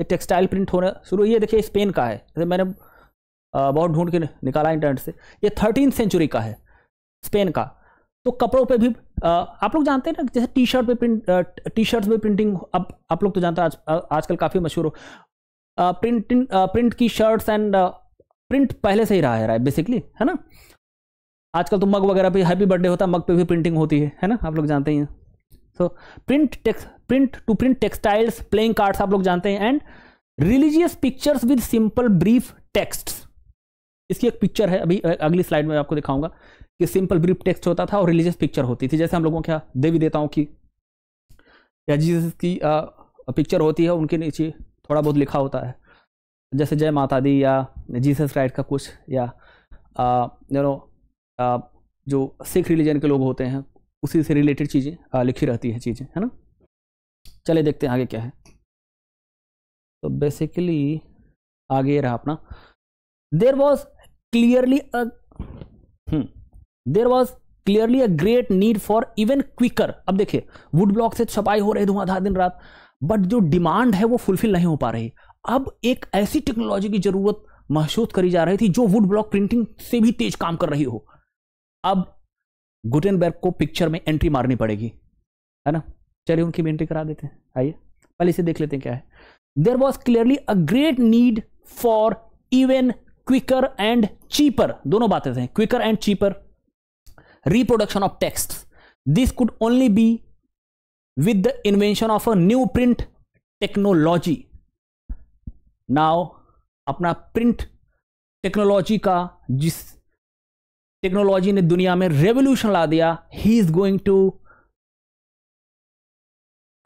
ये टेक्सटाइल प्रिंट होना शुरू ये देखिए स्पेन का है जैसे मैंने बहुत ढूंढ के निकाला इंटरनेट से ये थर्टीन सेंचुरी का है स्पेन का तो कपड़ों पे भी आप लोग जानते हैं ना जैसे टी शर्ट पे प्रिंट टी शर्ट पे प्रिंटिंग अब आप लोग तो जानते हैं आज आजकल काफ़ी मशहूर हो प्रिंट प्रिंट की शर्ट्स एंड प्रिंट पहले से ही रहा है रहा है बेसिकली है ना आजकल तो मग वगैरह पे हैप्पी बर्थडे होता है मग पे भी प्रिंटिंग होती है है ना आप लोग जानते हैं so print text print to print textiles playing cards आप लोग जानते हैं and religious pictures with simple brief text इसकी एक पिक्चर है अभी अगली स्लाइड में आपको दिखाऊंगा कि सिंपल ब्रीफ टेक्स्ट होता था और रिलीजियस पिक्चर होती थी जैसे हम लोगों क्या देवी देवताओं की या जीसस की पिक्चर होती है उनके नीचे थोड़ा बहुत लिखा होता है जैसे जय माता दी या जीसस राइट का कुछ या यू नो जो सिख रिलीजन के लोग होते हैं उसी से रिलेटेड चीज़ें लिखी रहती हैं चीज़ें है ना चले देखते हैं आगे क्या है तो बेसिकली आगे रहा अपना there was clearly hmm there was clearly a great need for even quicker अब देखिए वुड ब्लॉक से छपाई हो रही धुआंधार दिन रात बट जो डिमांड है वो फुलफिल नहीं हो पा रही अब एक ऐसी टेक्नोलॉजी की जरूरत महसूस करी जा रही थी जो वुड ब्लॉक प्रिंटिंग से भी तेज काम कर रही हो अब गुटेनबर्ग को पिक्चर में एंट्री मारनी पड़ेगी है ना चलिए उनकी भी एंट्री करा देते हैं आइए पहले इसे देख लेते हैं क्या है there was clearly a great need for even quicker and cheaper दोनों बातें थे quicker and cheaper reproduction of texts. This could only be with the invention of a new print technology. Now, अपना प्रिंट टेक्नोलॉजी का जिस टेक्नोलॉजी ने दुनिया में रेवोल्यूशन ला दिया he is going to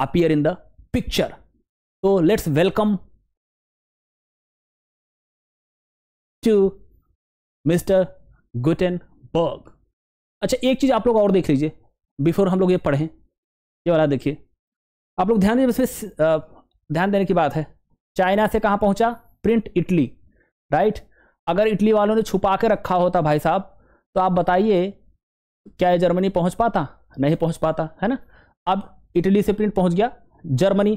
appear in the picture तो let's welcome to mister Gutenberg अच्छा एक चीज़ आप लोग और देख लीजिए बिफोर हम लोग ये पढ़ें ये वाला देखिए आप लोग ध्यान दीजिए ध्यान देने की बात है चाइना से कहाँ पहुँचा प्रिंट इटली राइट अगर इटली वालों ने छुपा के रखा होता भाई साहब तो आप बताइए क्या जर्मनी पहुँच पाता नहीं पहुँच पाता है ना अब इटली से प्रिंट पहुँच गया जर्मनी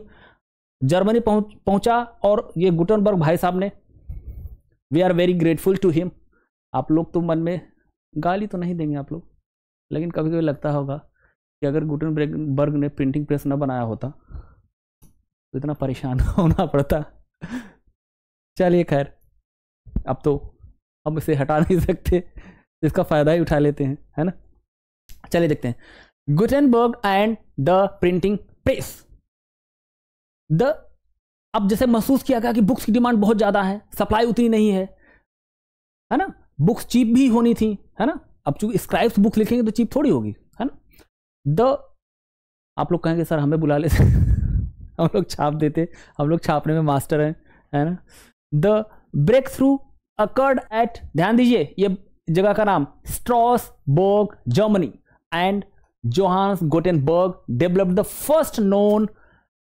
जर्मनी पहुँच पहुँचा और ये गुटनबर्ग भाई साहब ने we are very grateful to him आप लोग तो मन में गाली तो नहीं देंगे आप लोग लेकिन कभी कभी लगता होगा कि अगर गुटन बर्ग ने प्रिंटिंग प्रेस न बनाया होता तो इतना परेशान होना पड़ता चलिए खैर अब तो हम इसे हटा नहीं सकते इसका फ़ायदा ही उठा लेते हैं है ना चलिए देखते हैं Gutenberg and the printing press the अब जैसे महसूस किया गया कि बुक्स की डिमांड बहुत ज़्यादा है सप्लाई उतनी नहीं है है ना बुक्स चीप भी होनी थी है ना अब चूंकि स्क्राइब्स बुक लिखेंगे तो चीप थोड़ी होगी है ना द आप लोग कहेंगे सर हमें बुला ले हम लोग छाप देते हम लोग छापने में मास्टर हैं है ना the breakthrough occurred at ध्यान दीजिए ये जगह का नाम बर्ग Germany and Johannes Gutenberg developed the first known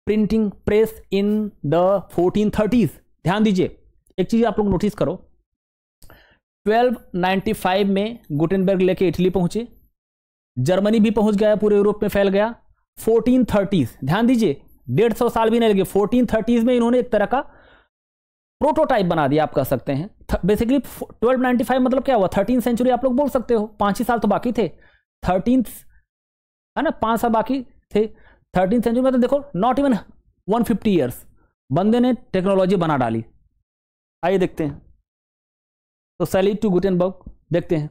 printing press in the fourteen ध्यान दीजिए एक चीज आप लोग नोटिस करो 1295 में गुटेनबर्ग लेके इटली पहुंचे जर्मनी भी पहुंच गया पूरे यूरोप में फैल गया 1430s ध्यान दीजिए डेढ़ सौ साल भी नहीं लगे 1430s में इन्होंने एक तरह का प्रोटोटाइप बना दिया आप कह सकते हैं बेसिकली 1295 मतलब क्या हुआ थर्टीन सेंचुरी आप लोग बोल सकते हो पांच ही साल तो बाकी थे थर्टीन है ना पांच साल बाकी थे थर्टीन सेंचुरी में तो देखो not even one fifty years बंदे ने टेक्नोलॉजी बना डाली आइए देखते हैं तो सैलिड टू गुटेनबर्ग देखते हैं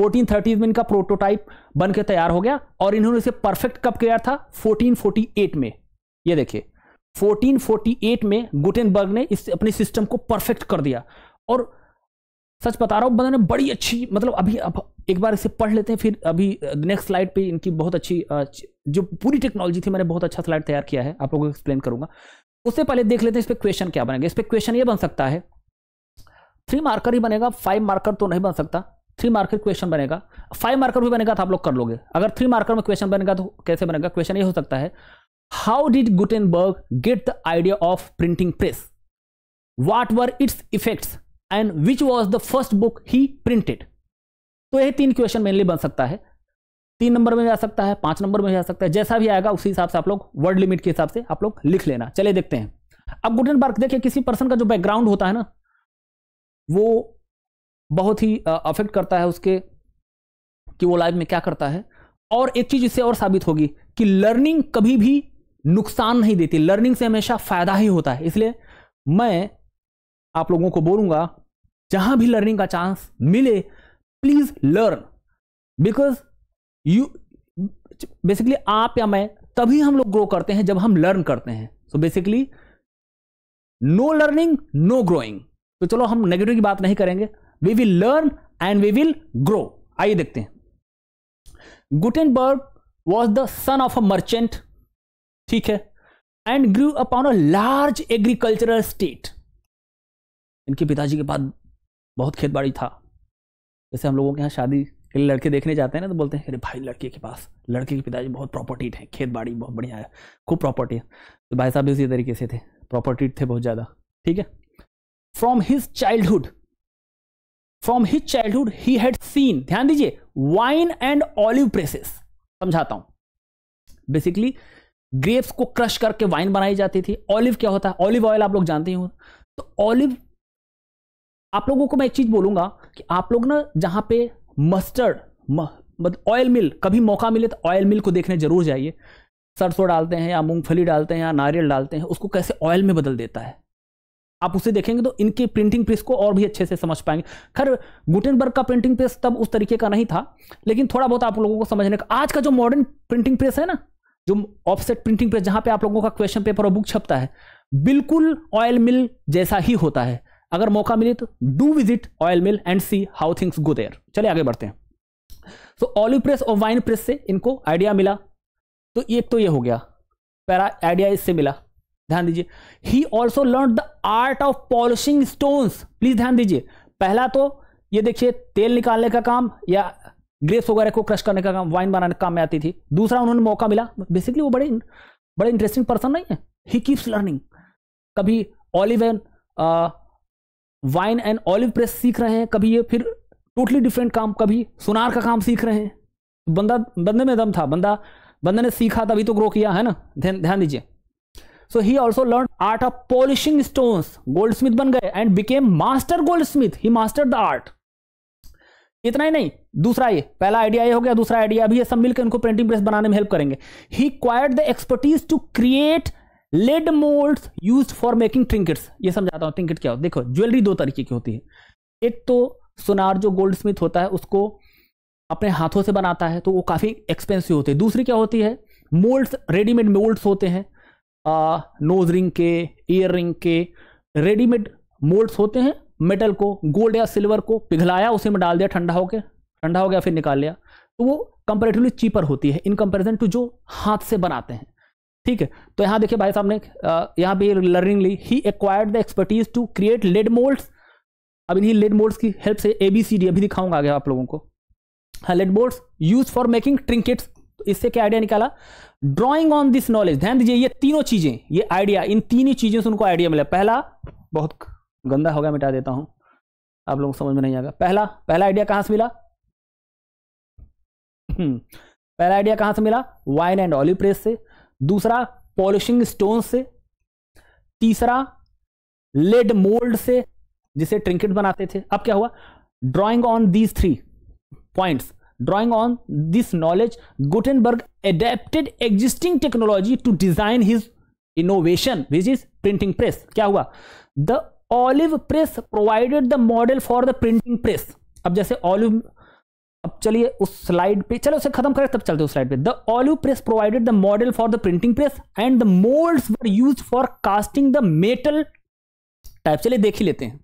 1430 में इनका प्रोटोटाइप बनकर तैयार हो गया और इन्होंने इसे परफेक्ट कब किया था 1448 में ये देखिए 1448 में गुटेनबर्ग ने इस अपने सिस्टम को परफेक्ट कर दिया और सच बता रहा हूँ बंदा ने बड़ी अच्छी मतलब अभी अब एक बार इसे पढ़ लेते हैं फिर अभी नेक्स्ट स्लाइड पे इनकी बहुत अच्छी जो पूरी टेक्नोलॉजी थी मैंने बहुत अच्छा स्लाइड तैयार किया है आप लोगों को एक्सप्लेन करूंगा उससे पहले देख लेते हैं इस पर क्वेश्चन क्या बनेगा इस पर क्वेश्चन ये बन सकता है थ्री मार्कर ही बनेगा फाइव मार्कर तो नहीं बन सकता थ्री मार्कर क्वेश्चन बनेगा फाइव मार्कर भी बनेगा तो आप लोग कर लोगे अगर थ्री मार्कर में क्वेश्चन बनेगा तो कैसे बनेगा क्वेश्चन ये हो सकता है how did Gutenberg get the idea of printing press what were its effects and which was the first book he printed तो यह तीन क्वेश्चन मेनली बन सकता है तीन नंबर में जा सकता है पांच नंबर में जा सकता है जैसा भी आएगा उसी हिसाब से आप लोग वर्ड लिमिट के हिसाब से आप लोग लिख लेना चले देखते हैं अब गुटनबर्ग देखिए किसी पर्सन का जो बैकग्राउंड होता है ना वो बहुत ही अफेक्ट करता है उसके कि वो लाइफ में क्या करता है और एक चीज़ इससे और साबित होगी कि लर्निंग कभी भी नुकसान नहीं देती लर्निंग से हमेशा फ़ायदा ही होता है इसलिए मैं आप लोगों को बोलूंगा जहां भी लर्निंग का चांस मिले please learn because you basically आप या मैं तभी हम लोग ग्रो करते हैं जब हम लर्न करते हैं so basically no learning no growing तो चलो हम नेगेटिव की बात नहीं करेंगे we will learn and we will grow आइए देखते हैं Gutenberg was the son of a merchant ठीक है and grew upon a large agricultural estate इनके पिताजी के पास बहुत खेतबाड़ी था जैसे हम लोगों के यहाँ शादी के लिए लड़के देखने जाते हैं ना तो बोलते हैं अरे भाई लड़के के पास लड़के के पिताजी बहुत प्रॉपर्टी है खेत बाड़ी बहुत बढ़िया है खूब प्रॉपर्टी है तो भाई साहब भी उसी तरीके से थे प्रॉपर्टी थे बहुत ज़्यादा ठीक है from his childhood from his childhood he had seen ध्यान दीजिए वाइन एंड ऑलिव प्रेसेस समझाता हूं बेसिकली ग्रेप्स को क्रश करके वाइन बनाई जाती थी ऑलिव क्या होता है ऑलिव ऑयल आप लोग जानते ही हो तो ऑलिव आप लोगों को मैं एक चीज बोलूंगा कि आप लोग ना जहां पे मस्टर्ड मतलब ऑयल मिल कभी मौका मिले तो ऑयल मिल को देखने जरूर जाइए सरसों डालते हैं या मूंगफली डालते हैं या नारियल डालते हैं उसको कैसे ऑयल में बदल देता है आप उसे देखेंगे तो इनके प्रिंटिंग प्रेस को और भी अच्छे से समझ पाएंगे खैर गुटेनबर्ग का प्रिंटिंग प्रेस तब उस तरीके का नहीं था लेकिन थोड़ा बहुत आप लोगों को समझने का आज का जो मॉडर्न प्रिंटिंग प्रेस है ना जो ऑफसेट प्रिंटिंग प्रेस जहां पे आप लोगों का क्वेश्चन पेपर और बुक छपता है बिल्कुल ऑयल मिल जैसा ही होता है अगर मौका मिले तो do visit oil mill and see how things go there चले आगे बढ़ते हैं सो ऑलिव प्रेस और वाइन प्रेस से इनको आइडिया मिला तो एक तो ये हो गया पैरा आइडिया इससे मिला ध्यान दीजिए he also learn the art of polishing stones please ध्यान दीजिए पहला तो ये देखिए तेल निकालने का काम या ग्रेप्स वगैरह को क्रश करने का काम वाइन बनाने का काम में आती थी दूसरा उन्होंने मौका मिला बेसिकली वो बड़े बड़े इंटरेस्टिंग पर्सन नहीं है ही कीप्स लर्निंग कभी olive and wine and olive press सीख रहे हैं कभी ये फिर टोटली डिफरेंट काम कभी सुनार का काम सीख रहे हैं बंदा बंदे में दम था बंदा बंदे ने सीखा तभी तो ग्रो किया है ना ध्यान दीजिए also learn art of polishing stone goldsmith बन गए and became master goldsmith he master the art इतना ही नहीं दूसरा ये पहला आइडिया ये हो गया दूसरा आइडिया अभी ये सब मिलकर इनको प्रिंटिंग प्रेस बनाने में हेल्प करेंगे ही acquired the expertise to create lead mould used for making trinkets ये समझाता हूँ ट्रिंकेट क्या हो देखो ज्वेलरी दो तरीके की होती है एक तो सोनार जो गोल्ड स्मिथ होता है उसको अपने हाथों से बनाता है तो वो काफ़ी एक्सपेंसिव होते हैं दूसरी क्या होती है मोल्ड्स रेडीमेड मोल्ड्स होते हैं नोज रिंग के ईयर रिंग के रेडीमेड मोल्ड्स होते हैं मेटल को गोल्ड या सिल्वर को पिघलाया उसी में डाल दिया ठंडा होकर ठंडा हो गया फिर निकाल लिया तो वो कंपेरेटिवली चीपर होती है इन कंपेरिजन टू जो हाथ से बनाते हैं ठीक है तो यहाँ देखिए भाई साहब ने यहाँ पर लर्निंग ली ही acquired the expertise to create lead moulds अब इन्हीं लेड मोल्ड्स की हेल्प से ए बी सी डी अभी दिखाऊंगा आगे आप लोगों को हाँ lead moulds used for making trinkets तो इससे क्या आइडिया निकाला ड्रॉइंग ऑन दिस नॉलेज ध्यान दीजिए ये तीनों चीजें ये आइडिया इन तीन ही चीजों से उनको आइडिया मिला पहला बहुत गंदा होगा मिटा देता हूं आप लोगों को समझ में नहीं आएगा पहला पहला आइडिया कहां से मिला हम्म, पहला आइडिया कहां से मिला वाइन एंड ऑलिव प्रेस से दूसरा पॉलिशिंग स्टोन से तीसरा लेड मोल्ड से जिसे ट्रिंकेट बनाते थे अब क्या हुआ drawing on these three points Drawing on this knowledge, Gutenberg adapted existing technology to design his innovation, which is printing press. क्या हुआ The olive press provided the model for the printing press. अब जैसे olive अब चलिए उस स्लाइड पे चलो उसे खत्म करें तब चलते उस स्लाइड पे the olive press provided the model for the printing press and the moulds were used for casting the metal type चलिए देख ही लेते हैं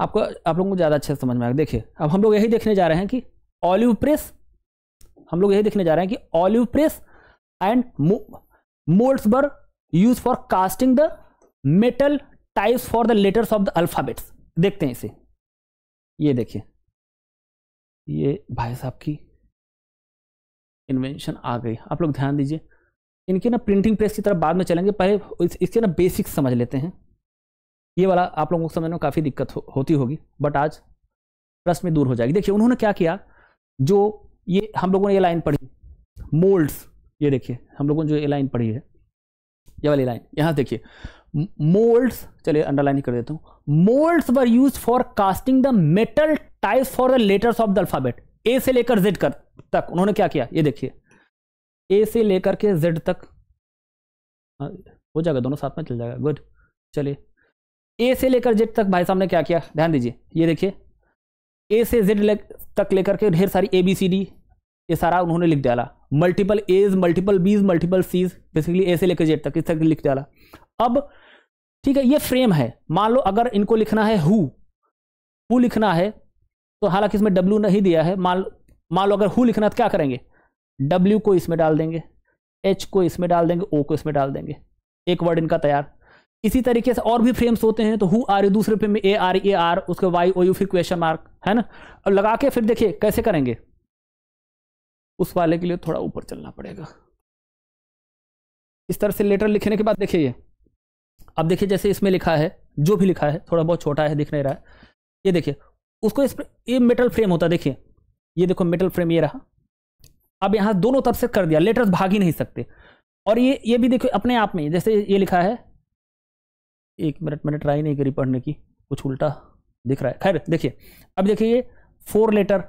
आपको आप लोगों को ज़्यादा अच्छे से समझ में आएगा देखिए अब हम लोग यही देखने जा रहे हैं कि ऑलिव प्रेस हम लोग यही देखने जा रहे हैं कि olive press and moulds were used for casting the metal types for the letters of the alphabets देखते हैं इसे ये देखिए ये भाई साहब की इन्वेंशन आ गई आप लोग ध्यान दीजिए इनके ना प्रिंटिंग प्रेस की तरफ बाद में चलेंगे पहले इसके ना बेसिक्स समझ लेते हैं ये वाला आप लोगों को समझने में काफ़ी दिक्कत हो, होती होगी बट आज प्रश्न में दूर हो जाएगी देखिए उन्होंने क्या किया जो ये हम लोगों ने ये लाइन पढ़ी मोल्ड्स ये देखिए हम लोगों ने जो ये लाइन पढ़ी है ये वाली लाइन यहाँ देखिए मोल्ड्स चलिए अंडरलाइन ही कर देता हूँ moulds were used for casting the metal type for the letters of the alphabet A से लेकर जेड कर तक उन्होंने क्या किया ये देखिए ए से लेकर के जेड तक हाँ, हो जाएगा दोनों साथ में चल जाएगा गुड चलिए ए से लेकर जेड तक भाई साहब ने क्या किया ध्यान दीजिए ये देखिए ए से जेड ले, तक लेकर के ढेर सारी ए बी सी डी ये सारा उन्होंने लिख डाला multiple As multiple Bs multiple Cs basically A से लेकर जेड तक इस तक लिख डाला अब ठीक है ये फ्रेम है मान लो अगर इनको लिखना है हु लिखना है तो हालांकि इसमें डब्ल्यू नहीं दिया है मान मान लो अगर हु लिखना तो क्या करेंगे डब्ल्यू को इसमें डाल देंगे एच को इसमें डाल देंगे ओ को इसमें डाल देंगे एक वर्ड इनका तैयार इसी तरीके से और भी फ्रेम्स होते हैं तो हु आर यू दूसरे फ्रेम में ए आर ए आर उसके वाई ओ यू फिर क्वेश्चन मार्क है ना और लगा के फिर देखिए कैसे करेंगे उस वाले के लिए थोड़ा ऊपर चलना पड़ेगा इस तरह से लेटर लिखने के बाद देखिए ये अब देखिए जैसे इसमें लिखा है जो भी लिखा है थोड़ा बहुत छोटा है दिख नहीं रहा है ये देखिए उसको इस ये मेटल फ्रेम होता है देखिए ये देखो मेटल फ्रेम ये रहा अब यहाँ दोनों तरफ से कर दिया लेटर्स भाग ही नहीं सकते और ये ये भी देखो अपने आप में जैसे ये लिखा है एक मिनट मैंने ट्राई नहीं करी पढ़ने की कुछ उल्टा दिख रहा है खैर देखिए अब देखिए ये फोर लेटर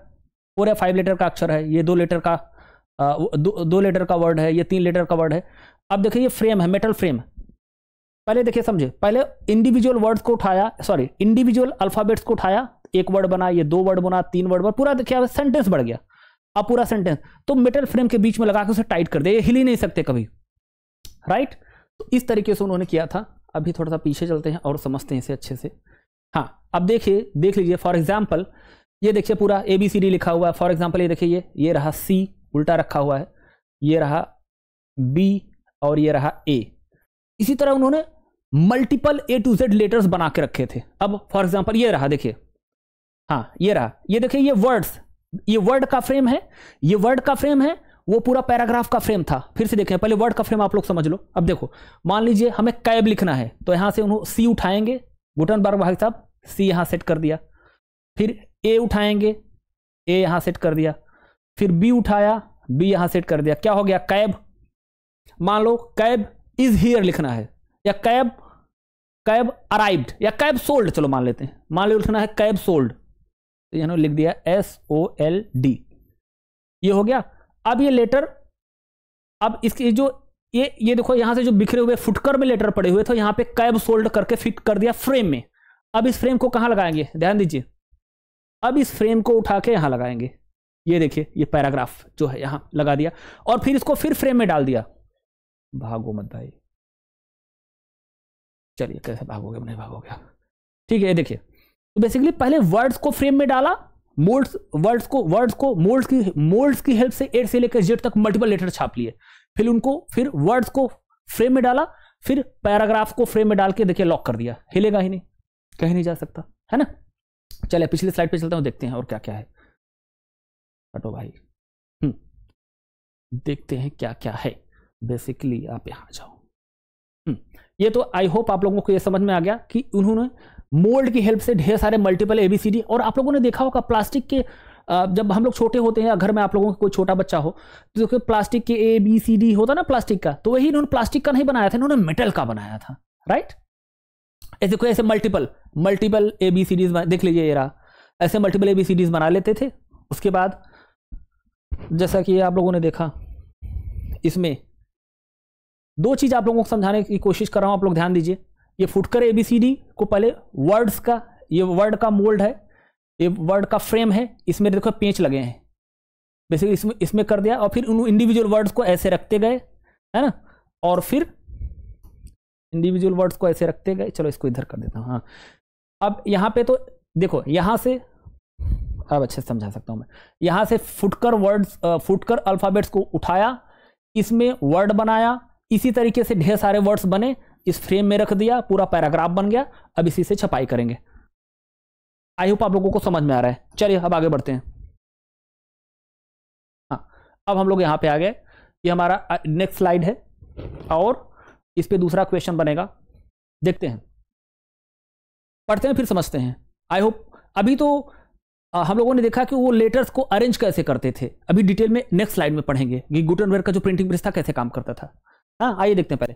फोर या फाइव लेटर का अक्षर है ये दो लेटर का आ, दो, दो लेटर का वर्ड है ये तीन लेटर का वर्ड है अब देखिए ये फ्रेम है मेटल फ्रेम पहले देखिए समझे पहले इंडिविजुअल वर्ड्स को उठाया सॉरी इंडिविजुअल अल्फाबेट्स को उठाया एक वर्ड बना ये दो वर्ड बना तीन वर्ड बना पूरा देखिए सेंटेंस बढ़ गया अब पूरा सेंटेंस तो मेटल फ्रेम के बीच में लगा के उसे टाइट कर दे ये हिल ही नहीं सकते कभी राइट तो इस तरीके से उन्होंने किया था अभी थोड़ा सा पीछे चलते हैं और समझते हैं इसे अच्छे से हाँ अब देखिए देख लीजिए फॉर एग्जाम्पल ये देखिए पूरा ए बी सी डी लिखा हुआ है फॉर एग्जाम्पल ये देखिए ये ये रहा सी उल्टा रखा हुआ है ये रहा बी और ये रहा ए इसी तरह उन्होंने multiple A to Z letters बना के रखे थे अब फॉर एग्जाम्पल ये रहा देखिए हाँ ये रहा ये देखिए ये वर्ड्स ये वर्ड का फ्रेम है ये वर्ड का फ्रेम है वो पूरा पैराग्राफ का फ्रेम था फिर से देखें पहले वर्ड का फ्रेम आप लोग समझ लो अब देखो मान लीजिए हमें कैब लिखना है तो यहाँ से उन्होंने सी उठाएंगे बार भाई साहब सी यहाँ सेट कर दिया फिर ए उठाएंगे ए यहाँ सेट कर दिया फिर बी उठाया बी यहाँ सेट कर दिया क्या हो गया कैब मान लो कैब इज हियर लिखना है या कैब कैब अराइव्ड या कैब सोल्ड चलो मान लेते हैं मान लो लिखना है कैब सोल्ड तो इन्होंने लिख दिया एस ओ एल डी ये हो गया अब ये लेटर अब इसके जो ये ये देखो यहां से जो बिखरे हुए फुटकर में लेटर पड़े हुए थे यहां पे कैब सोल्ड करके फिट कर दिया फ्रेम में अब इस फ्रेम को कहां लगाएंगे ध्यान दीजिए अब इस फ्रेम को उठा के यहां लगाएंगे ये देखिए ये पैराग्राफ जो है यहां लगा दिया और फिर इसको फिर फ्रेम में डाल दिया भागो मत भाई चलिए कैसे भागोगे नहीं भागोगे ठीक है ये देखिए तो बेसिकली पहले वर्ड्स को फ्रेम में डाला मोल्ड्स वर्ड्स को वर्ड्स को मोल्ड्स की मोल्ड्स की हेल्प से एड से लेकर जेड तक मल्टीपल लेटर छाप लिए फिर उनको फिर वर्ड्स को फ्रेम में डाला फिर पैराग्राफ को फ्रेम में डाल के देखिए लॉक कर दिया हिलेगा ही नहीं कहीं नहीं जा सकता है ना चले पिछले स्लाइड पे चलता हूँ देखते हैं और क्या क्या है हटो भाई हम्म, देखते हैं क्या क्या है बेसिकली आप यहाँ जाओ हम्म, ये तो आई होप आप लोगों को ये समझ में आ गया कि उन्होंने मोल्ड की हेल्प से ढेर सारे मल्टीपल एबीसीडी और आप लोगों ने देखा होगा प्लास्टिक के जब हम लोग छोटे होते हैं घर में आप लोगों का कोई छोटा बच्चा हो तो देखो प्लास्टिक के ए बी सी डी होता ना प्लास्टिक का तो वही इन्होंने प्लास्टिक का नहीं बनाया था इन्होंने मेटल का बनाया था राइट ऐसे कोई ऐसे multiple multiple A B C Ds देख लीजिए ये रहा ऐसे मल्टीपल ए बी सी डीज बना लेते थे उसके बाद जैसा कि आप लोगों ने देखा इसमें दो चीज़ आप लोगों को समझाने की कोशिश कर रहा हूं आप लोग ध्यान दीजिए ये फुटकर एबीसीडी को पहले वर्ड्स का ये वर्ड का मोल्ड है ये वर्ड का फ्रेम है इसमें देखो पेंच लगे हैं बेसिकली इसमें इसमें कर दिया और फिर उन इंडिविजुअल वर्ड्स को ऐसे रखते गए है ना और फिर इंडिविजुअल वर्ड्स को ऐसे रखते गए चलो इसको इधर कर देता हूँ हाँ अब यहाँ पे तो देखो यहाँ से अब अच्छे से समझा सकता हूँ मैं यहाँ से फुटकर वर्ड्स फुटकर अल्फ़ाबेट्स को उठाया इसमें वर्ड बनाया इसी तरीके से ढेर सारे वर्ड्स बने इस फ्रेम में रख दिया पूरा पैराग्राफ बन गया अब इसी से छपाई करेंगे आई होप आप लोगों को समझ में आ रहा है चलिए अब आगे बढ़ते हैं हाँ अब हम लोग यहाँ पे आ गए ये हमारा नेक्स्ट स्लाइड है और इस पर दूसरा क्वेश्चन बनेगा देखते हैं पढ़ते हैं फिर समझते हैं आई होप अभी तो हम लोगों ने देखा कि वो लेटर्स को अरेंज कैसे करते थे अभी डिटेल में नेक्स्ट स्लाइड में पढ़ेंगे कि गुटनवेयर का जो प्रिंटिंग प्रेस था कैसे काम करता था हाँ आइए देखते हैं पहले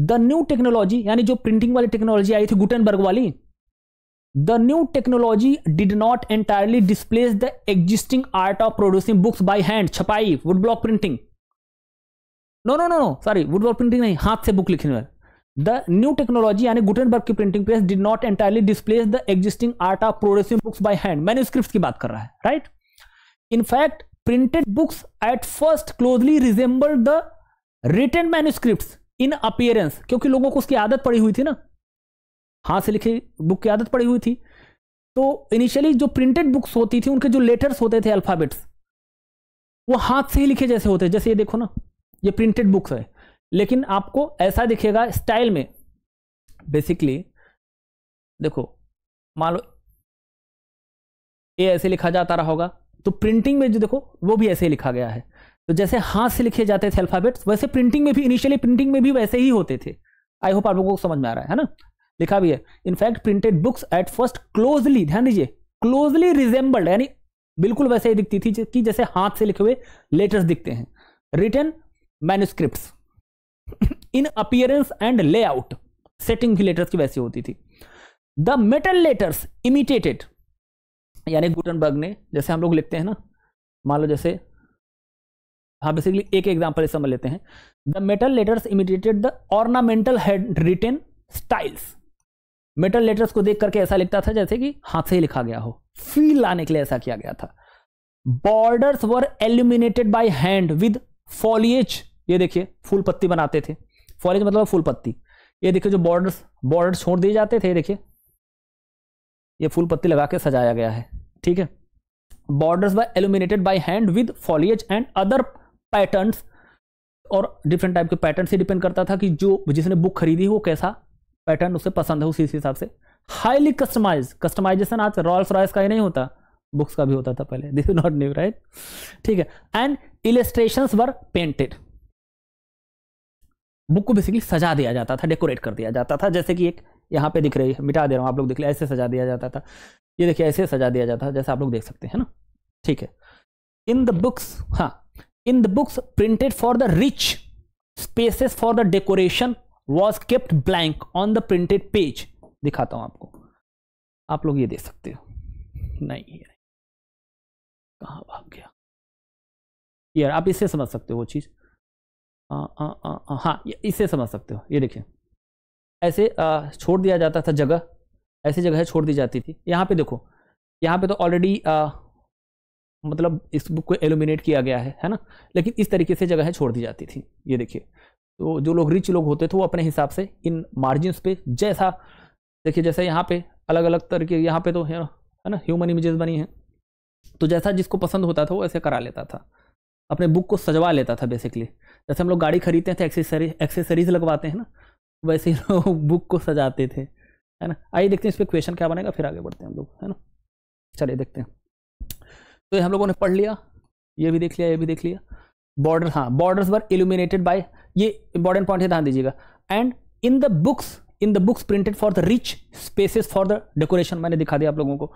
द न्यू टेक्नोलॉजी यानी जो प्रिंटिंग वाली टेक्नोलॉजी आई थी गुटनबर्ग वाली the new technology did not entirely displace the existing art of producing books by hand छपाई wood block printing no no no no sorry wood block printing नहीं हाथ से बुक लिखने वाले द न्यू टेक्नोलॉजी यानी गुटनबर्ग की printing press did not entirely displace the existing art of producing books by hand manuscript की बात कर रहा है right in fact printed books at first closely resemble the written manuscript in appearance क्योंकि लोगों को उसकी आदत पड़ी हुई थी ना हाथ से लिखी बुक की आदत पड़ी हुई थी तो इनिशियली जो प्रिंटेड बुक्स होती थी उनके जो लेटर्स होते थे अल्फ़ाबेट्स वो हाथ से ही लिखे जैसे होते जैसे ये देखो ना ये प्रिंटेड बुक्स है लेकिन आपको ऐसा दिखेगा स्टाइल में बेसिकली देखो मान लो ये ऐसे लिखा जाता रहा होगा तो प्रिंटिंग में जो देखो वो भी ऐसे ही लिखा गया है तो जैसे हाथ से लिखे जाते थे अल्फाबेट्स वैसे प्रिंटिंग में भी इनिशियली प्रिंटिंग में भी वैसे ही होते थे आई होप आप लोगों को समझ में आ रहा है ना लिखा भी है in fact printed books at first closely ध्यान दीजिए क्लोजली रिजेंबल्ड यानी बिल्कुल वैसे ही दिखती थी कि जैसे हाथ से लिखे हुए लेटर्स दिखते हैं written manuscript in appearance and layout setting भी लेटर्स की वैसी होती थी द मेटल लेटर्स इमिटेटेड यानी गुटनबर्ग ने जैसे हम लोग लिखते हैं ना मान लो जैसे हाँ बेसिकली एक एग्जाम्पल समझ लेते हैं the metal letters imitated the ornamental handwritten styles metal letters को देख करके ऐसा लिखता था जैसे कि हाथ से ही लिखा गया हो फील लाने के लिए ऐसा किया गया था borders were illuminated by hand with foliage ये देखिए फूल पत्ती बनाते थे फॉलिएज मतलब फूल पत्ती ये देखिए जो बॉर्डर्स बॉर्डर छोड़ दिए जाते थे देखिए ये फूल पत्ती लगा के सजाया गया है ठीक है borders were illuminated by hand with foliage and other patterns और डिफरेंट टाइप के पैटर्न से डिपेंड करता था कि जो जिसने बुक खरीदी वो कैसा पैटर्न उसे पसंद है उसी हिसाब से हाईली कस्टमाइज कस्टमाइजेशन आज रॉयल्स रॉयस का ही नहीं होता बुक्स का भी होता था पहले this is not new right ठीक है and illustration were painted book को बेसिकली सजा दिया जाता था डेकोरेट कर दिया जाता था जैसे कि एक यहाँ पे दिख रही है मिटा दे रहा हूँ आप लोग देख ले ऐसे सजा दिया जाता था ये देखिए ऐसे सजा दिया जाता था जैसे आप लोग देख सकते हैं ना ठीक है इन द बुक्स हाँ in the books printed for the rich spaces for the decoration was kept blank on the printed page दिखाता हूं आपको आप लोग ये दे सकते हो नहीं कहा भाग गया यार आप इससे समझ सकते हो वो चीज़ हाँ इससे समझ सकते हो ये देखिए ऐसे आ, छोड़ दिया जाता था जगह ऐसी जगह छोड़ दी जाती थी यहाँ पे देखो यहाँ पे तो ऑलरेडी मतलब इस बुक को एलुमिनेट किया गया है है ना लेकिन इस तरीके से जगह छोड़ दी जाती थी ये देखिए तो जो लोग रिच लोग होते थे वो अपने हिसाब से इन मार्जिन पे जैसा देखिए जैसे यहाँ पे अलग अलग तरीके यहाँ पे तो है है ना ह्यूमन इमेजेस बनी हैं तो जैसा जिसको पसंद होता था वो ऐसे करा लेता था अपने बुक को सजवा लेता था बेसिकली जैसे हम लोग गाड़ी खरीदते थे एक्सेसरी एक्सेसरीज लगवाते हैं ना वैसे ही लोग बुक को सजाते थे है ना आइए देखते हैं इस पर क्वेश्चन क्या बनेगा फिर आगे बढ़ते हैं हम लोग है ना चलिए देखते हैं तो हम लोगों ने पढ़ लिया ये भी देख लिया ये भी देख लिया बॉर्डर हाँ बॉर्डर्स वर इल्यूमिनेटेड बाय ये इंपॉर्टेंट पॉइंट है ध्यान दीजिएगा and in the books in the books printed for the rich spaces for the decoration मैंने दिखा दिया आप लोगों को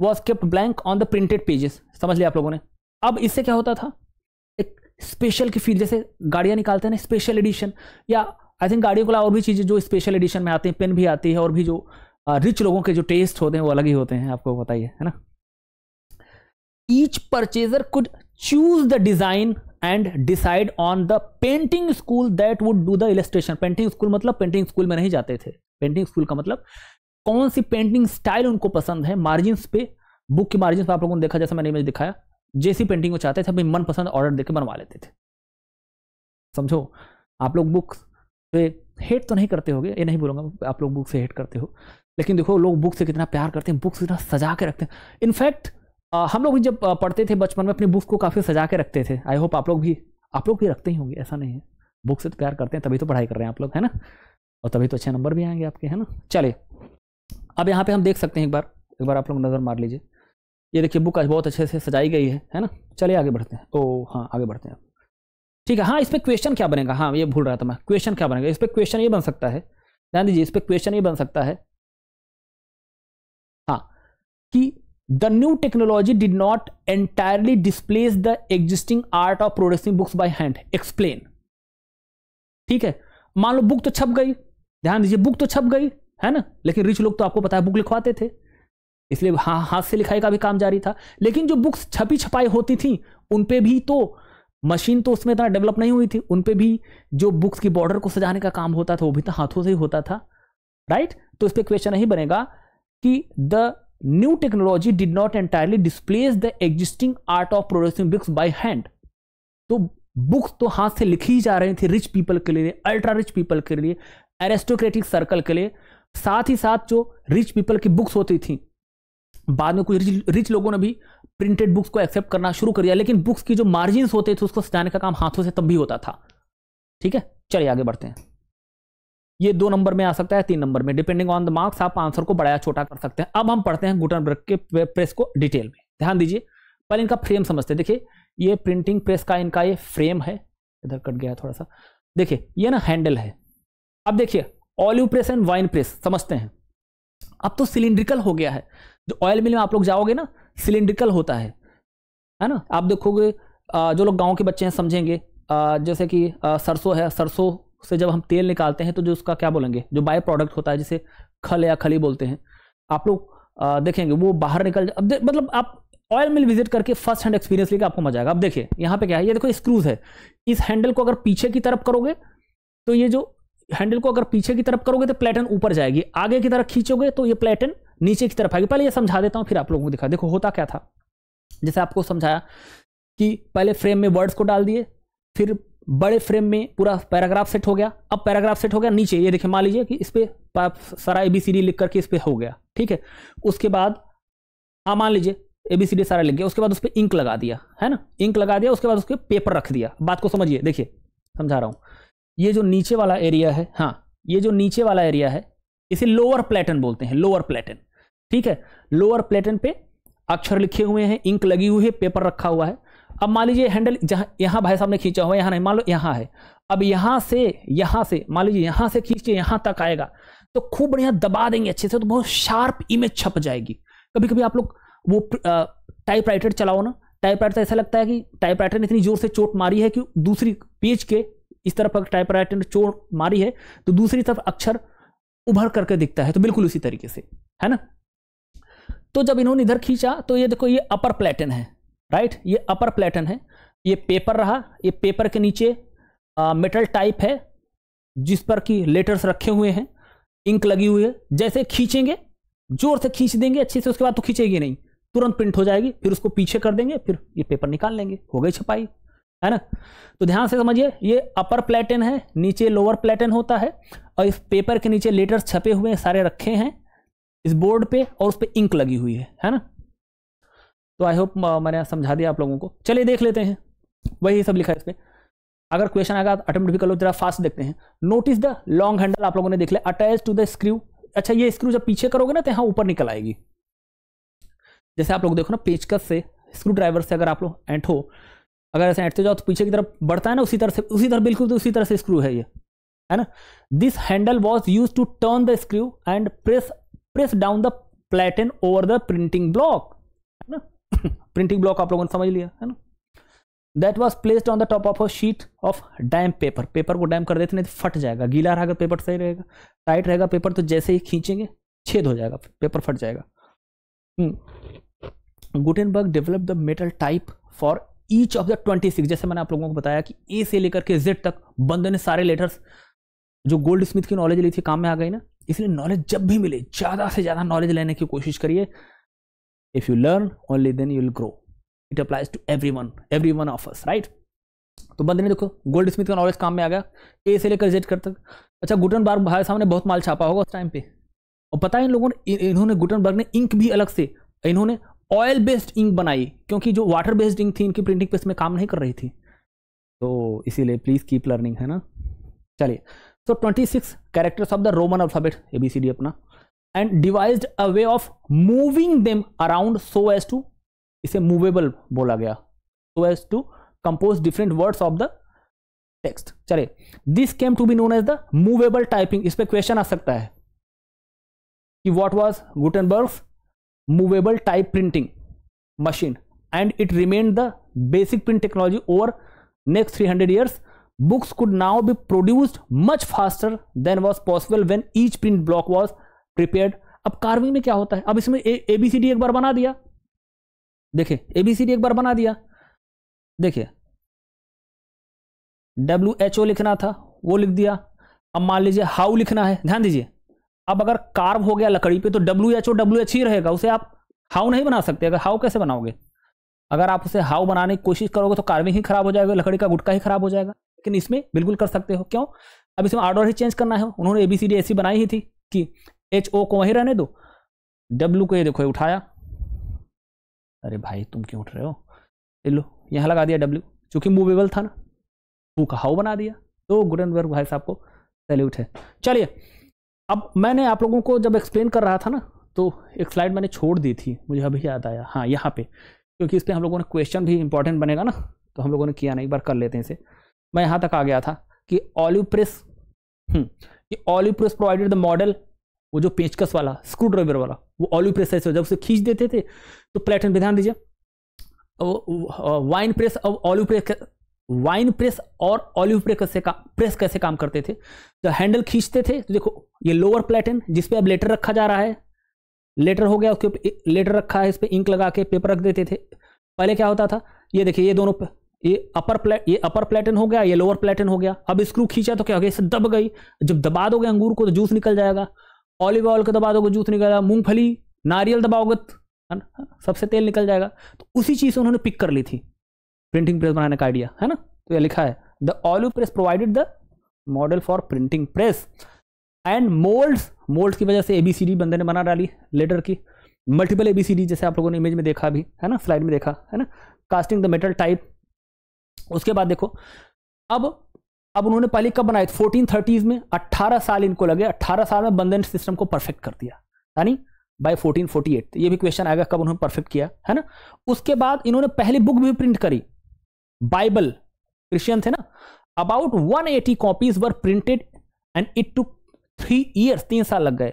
was kept blank on the printed pages समझ लिया आप लोगों ने अब इससे क्या होता था एक स्पेशल की फील जैसे गाड़ियाँ निकालते हैं ना स्पेशल एडिशन या आई थिंक गाड़ियों को और भी चीज़ें जो स्पेशल एडिशन में आती हैं पेन भी आती है और भी जो रिच लोगों के जो टेस्ट होते हैं वो अलग ही होते हैं आपको बताइए है ना each purchaser could choose the design and decide on the painting school that would do the illustration painting school मतलब पेंटिंग स्कूल में नहीं जाते थे पेंटिंग स्कूल का मतलब कौन सी पेंटिंग स्टाइल उनको पसंद है मार्जिन्स पे बुक के मार्जिन पे आप लोगों ने देखा जैसे मैंने इमेज दिखाया जैसी पेंटिंग को चाहते थे अपनी मनपसंद ऑर्डर देकर बनवा लेते थे समझो आप लोग बुक पे हेट तो नहीं करते होगे ये नहीं बोलूंगा आप लोग बुक से हेट करते हो लेकिन देखो लोग बुक से कितना प्यार करते हैं बुक से कितना सजा के रखते हैं इनफैक्ट आ, हम लोग भी जब पढ़ते थे बचपन में अपनी बुक्स को काफ़ी सजा के रखते थे आई होप आप लोग भी आप लोग भी रखते ही होंगे ऐसा नहीं है बुक से तो प्यार करते हैं तभी तो पढ़ाई कर रहे हैं आप लोग है ना और तभी तो अच्छे नंबर भी आएंगे आपके है ना चलिए अब यहाँ पे हम देख सकते हैं एक बार एक बार आप लोग नज़र मार लीजिए ये देखिए बुक आज बहुत अच्छे से सजाई गई है है ना चलिए आगे बढ़ते हैं ओ हाँ आगे बढ़ते हैं ठीक है हाँ इस पर क्वेश्चन क्या बनेगा हाँ ये भूल रहा था मैं क्वेश्चन क्या बनेगा इस पर क्वेश्चन ये बन सकता है ध्यान दीजिए इस पर क्वेश्चन ये बन सकता है हाँ कि the new technology did not entirely displace the existing art of producing books by hand explain ठीक है मान लो बुक तो छप गई ध्यान दीजिए बुक तो छप गई है ना लेकिन रिच लोग तो आपको पता है बुक लिखवाते थे इसलिए हा, हाथ से लिखाई का भी काम जारी था लेकिन जो बुक्स छपी छपाई होती थी उन पे भी तो मशीन तो उसमें इतना डेवलप नहीं हुई थी उन पे भी जो बुक्स की बॉर्डर को सजाने का काम होता था वो भी तो हाथों से ही होता था राइट तो इस पर क्वेश्चन नहीं बनेगा कि the new technology did not entirely displace the existing art of producing books by hand तो बुक्स तो हाथ से लिखी ही जा रही थी रिच पीपल के लिए अल्ट्रा रिच पीपल के लिए एरेस्टोक्रेटिक सर्कल के लिए साथ ही साथ जो रिच पीपल की बुक्स होती थी बाद में कुछ रिच, रिच लोगों ने भी प्रिंटेड बुक्स को एक्सेप्ट करना शुरू कर दिया लेकिन बुक्स की जो मार्जिन होते थे उसको सजाने का काम हाथों से तब भी होता था ठीक है चलिए आगे बढ़ते हैं ये दो नंबर में आ सकता है तीन नंबर में डिपेंडिंग ऑन द मार्क्स आप आंसर को बड़ा या छोटा कर सकते हैं अब हम पढ़ते हैं गुटनबर्ग के प्रेस को डिटेल में ध्यान दीजिए पहले इनका फ्रेम समझते हैं देखिए ये प्रिंटिंग प्रेस का इनका ये फ्रेम है इधर कट गया थोड़ा सा देखिए ये ना हैंडल है अब देखिए olive press and wine press समझते हैं अब तो सिलिंड्रिकल हो गया है जो ऑयल मिल में आप लोग जाओगे ना सिलिंड्रिकल होता है है ना आप देखोगे जो लोग गांव के बच्चे हैं समझेंगे जैसे कि सरसों है सरसों से जब हम तेल निकालते हैं तो जो उसका क्या बोलेंगे जो बाय प्रोडक्ट होता है जिसे खल या खली बोलते हैं आप लोग देखेंगे वो बाहर निकल अब मतलब आप ऑयल मिल विजिट करके फर्स्ट हैंड एक्सपीरियंस लेके आपको मजा आएगा अब देखिए यहाँ पे क्या है ये देखो स्क्रूज है इस हैंडल को अगर पीछे की तरफ करोगे तो ये जो हैंडल को अगर पीछे की तरफ करोगे तो प्लेटन ऊपर जाएगी आगे की तरफ खींचोगे तो ये प्लेटन नीचे की तरफ आएगी पहले ये समझा देता हूँ फिर आप लोगों को दिखा देखो होता क्या था जैसे आपको समझाया कि पहले फ्रेम में वर्ड्स को डाल दिए फिर बड़े फ्रेम में पूरा पैराग्राफ सेट हो गया अब पैराग्राफ सेट हो गया नीचे ये देखिए मान लीजिए कि इस पर सारा एबीसीडी लिख करके इस पर हो गया ठीक है उसके बाद आप मान लीजिए एबीसीडी सारा लिख गया उसके बाद उस पर इंक लगा दिया है ना इंक लगा दिया उसके बाद उसके पेपर रख दिया बात को समझिए देखिए समझा रहा हूँ ये जो नीचे वाला एरिया है हाँ ये जो नीचे वाला एरिया है इसे लोअर प्लेटन बोलते हैं लोअर प्लेटन ठीक है लोअर प्लेटन पे अक्षर लिखे हुए हैं इंक लगी हुई है पेपर रखा हुआ है अब मान लीजिए हैंडल जहाँ यहाँ भाई साहब ने खींचा हुआ यहाँ नहीं मान लो यहाँ है अब यहाँ से यहाँ से मान लीजिए यहाँ से खींच के यहाँ तक आएगा तो खूब बढ़िया दबा देंगे अच्छे से तो बहुत शार्प इमेज छप जाएगी कभी कभी आप लोग वो टाइप राइटर चलाओ ना टाइप राइटर ऐसा लगता है कि टाइप राइटर ने इतनी जोर से चोट मारी है कि दूसरी पेज के इस तरफ अगर टाइप राइटर ने चोट मारी है तो दूसरी तरफ अक्षर उभर करके दिखता है तो बिल्कुल उसी तरीके से है ना तो जब इन्होंने इधर खींचा तो ये देखो ये अपर प्लेटन है राइट ये अपर प्लेटन है ये पेपर रहा ये पेपर के नीचे आ, मेटल टाइप है जिस पर कि लेटर्स रखे हुए हैं इंक लगी हुई है जैसे खींचेंगे जोर से खींच देंगे अच्छे से उसके बाद तो खींचेगी नहीं तुरंत प्रिंट हो जाएगी फिर उसको पीछे कर देंगे फिर ये पेपर निकाल लेंगे हो गई छपाई है ना तो ध्यान से समझिए ये अपर प्लेटन है नीचे लोअर प्लेटन होता है और इस पेपर के नीचे लेटर्स छपे हुए सारे रखे हैं इस बोर्ड पे और उस पर इंक लगी हुई है है ना तो आई होप uh, मैंने समझा दिया आप लोगों को चलिए देख लेते हैं वही सब लिखा है इसमें अगर क्वेश्चन आएगा अटेम्प्ट भी कर लो जरा फास्ट देखते हैं नोटिस द लॉन्ग हैंडल आप लोगों ने देख लिया अटैच टू द स्क्रू अच्छा ये स्क्रू जब पीछे करोगे ना तो यहाँ ऊपर निकल आएगी जैसे आप लोग देखो ना पेचकस से स्क्रू ड्राइवर से अगर आप लोग एंट हो अगर ऐसे एंटते जाओ तो पीछे की तरफ बढ़ता है ना उसी तरह से उसी तरह बिल्कुल तो उसी तरह से स्क्रू है ये है ना this handle was used to turn the screw and press press down the platen over the printing block printing block आप लोगों ने समझ लिया है ना that was placed on the top of a sheet of damp paper paper को डैम कर देते नहीं तो फट जाएगा गीला रहेगा पेपर सही रहेगा टाइट रहेगा पेपर तो जैसे ही खींचेंगे छेद हो जाएगा पेपर फट जाएगा Gutenberg develop the metal type for each of the twenty six जैसे मैंने आप लोगों को बताया कि ए से लेकर के जेड तक बंदे ने सारे लेटर्स जो गोल्ड स्मिथ की नॉलेज ली थी काम में आ गई ना इसलिए नॉलेज जब भी मिले ज़्यादा से ज़्यादा नॉलेज लेने की कोशिश करिए if you learn only then you will grow it applies to everyone one everyone of us तो बंद नहीं देखो गोल्ड स्मिथ का नॉलेज काम में आ गया ए से लेकर जेट कर तक अच्छा गुटन बार्ग भारत सामने बहुत माल छापा होगा उस टाइम पे और पता है इन लोगों ने इन्होंने गुटनबर्ग ने इंक भी अलग से इन्होंने ऑयल बेस्ड इंक बनाई क्योंकि जो वाटर बेस्ड इंक थी इनकी प्रिंटिंग प्रेस में काम नहीं कर रही थी तो इसीलिए प्लीज़ कीप लर्निंग है ना चलिए so twenty six characters of the Roman alphabet A B C D अपना and devise a way of moving them around so as to इसे मूवेबल बोला गया so as to compose different words of the text चले this came to be known as the movable typing इस पर क्वेश्चन आ सकता है कि what was Gutenberg's movable type printing machine and it remained the basic print technology over next 300 years books could now be produced much faster than was possible when each print block was prepared अब कार्विंग में क्या होता है अब इसमें ए बी सी डी एक बार बना दिया देखिए ए बी सी डी एक बार बना दिया देखिए डब्ल्यू एच ओ लिखना था वो लिख दिया अब मान लीजिए हाउ लिखना है ध्यान दीजिए अब अगर कार्व हो गया लकड़ी पे तो W H O W H ही रहेगा उसे आप हाउ नहीं बना सकते अगर हाउ कैसे बनाओगे अगर आप उसे हाउ बनाने की कोशिश करोगे तो कार्विंग ही खराब हो जाएगा लकड़ी का गुटका ही खराब हो जाएगा लेकिन इसमें बिल्कुल कर सकते हो क्यों अब इसमें ऑर्डर ही चेंज करना है उन्होंने ए बी सी डी ऐसी बनाई ही थी कि एच ओ को वहीं रहने दो डब्ल्यू को ये देखो ये उठाया अरे भाई तुम क्यों उठ रहे हो लो यहाँ लगा दिया डब्ल्यू चूंकि मूवेबल था ना वो हाउ बना दिया तो गुडनबर्ग भाई साहब को सैल्यूट है चलिए अब मैंने आप लोगों को जब एक्सप्लेन कर रहा था ना तो एक स्लाइड मैंने छोड़ दी थी मुझे अभी याद आया हाँ यहाँ पे क्योंकि इस पर हम लोगों ने क्वेश्चन भी इंपॉर्टेंट बनेगा ना तो हम लोगों ने किया नहीं एक बार कर लेते हैं इसे मैं यहाँ तक आ गया था कि olive press press press provided the model वो जो पेंचकस वाला स्क्रू ड्राइवर वाला वो ऑलिव प्रेस ऐसे जब उसे खींच देते थे तो प्लेटन ध्यान दीजिए वाइन प्रेस और ऑलिव प्रेस वाइन प्रेस और ऑलिव प्रेस कैसे का प्रेस कैसे काम करते थे जब हैंडल खींचते थे तो देखो ये लोअर प्लेटन जिसपे अब लेटर रखा जा रहा है लेटर हो गया उसके ऊपर लेटर रखा है इस पर इंक लगा के पेपर रख देते थे पहले क्या होता था ये देखिए ये दोनों ये अपर प्लेट ये अपर प्लेटन हो गया ये लोअर प्लेटन हो गया अब स्क्रू खींचा तो क्या हो गया इसे दब गई जब दबा दोगे अंगूर को तो जूस निकल जाएगा ऑलिव ऑयल का दबा दोगे जूस निकलेगा मूंगफली नारियल दबाओगे तो, सबसे तेल निकल जाएगा तो उसी चीज़ से उन्होंने पिक कर ली थी प्रिंटिंग प्रेस बनाने का आइडिया है ना तो ये लिखा है the olive press provided the model for printing press and moulds moulds की वजह से एबीसीडी बंदे ने बना डाली लेटर की मल्टीपल एबीसीडी जैसे आप लोगों ने इमेज में देखा भी है ना स्लाइड में देखा है ना कास्टिंग द मेटल टाइप उसके बाद देखो अब अब उन्होंने पहली कब बनाई फोर्टीन थर्टीज में अट्ठारह साल इनको लगे अट्ठारह साल में बंधन सिस्टम को परफेक्ट कर दिया यानी बाय 1448 तो ये भी क्वेश्चन आएगा कब उन्होंने परफेक्ट किया है ना उसके बाद इन्होंने पहली बुक भी प्रिंट करी बाइबल क्रिश्चियन थे ना about 180 eighty copies were printed and it took three years तीन साल लग गए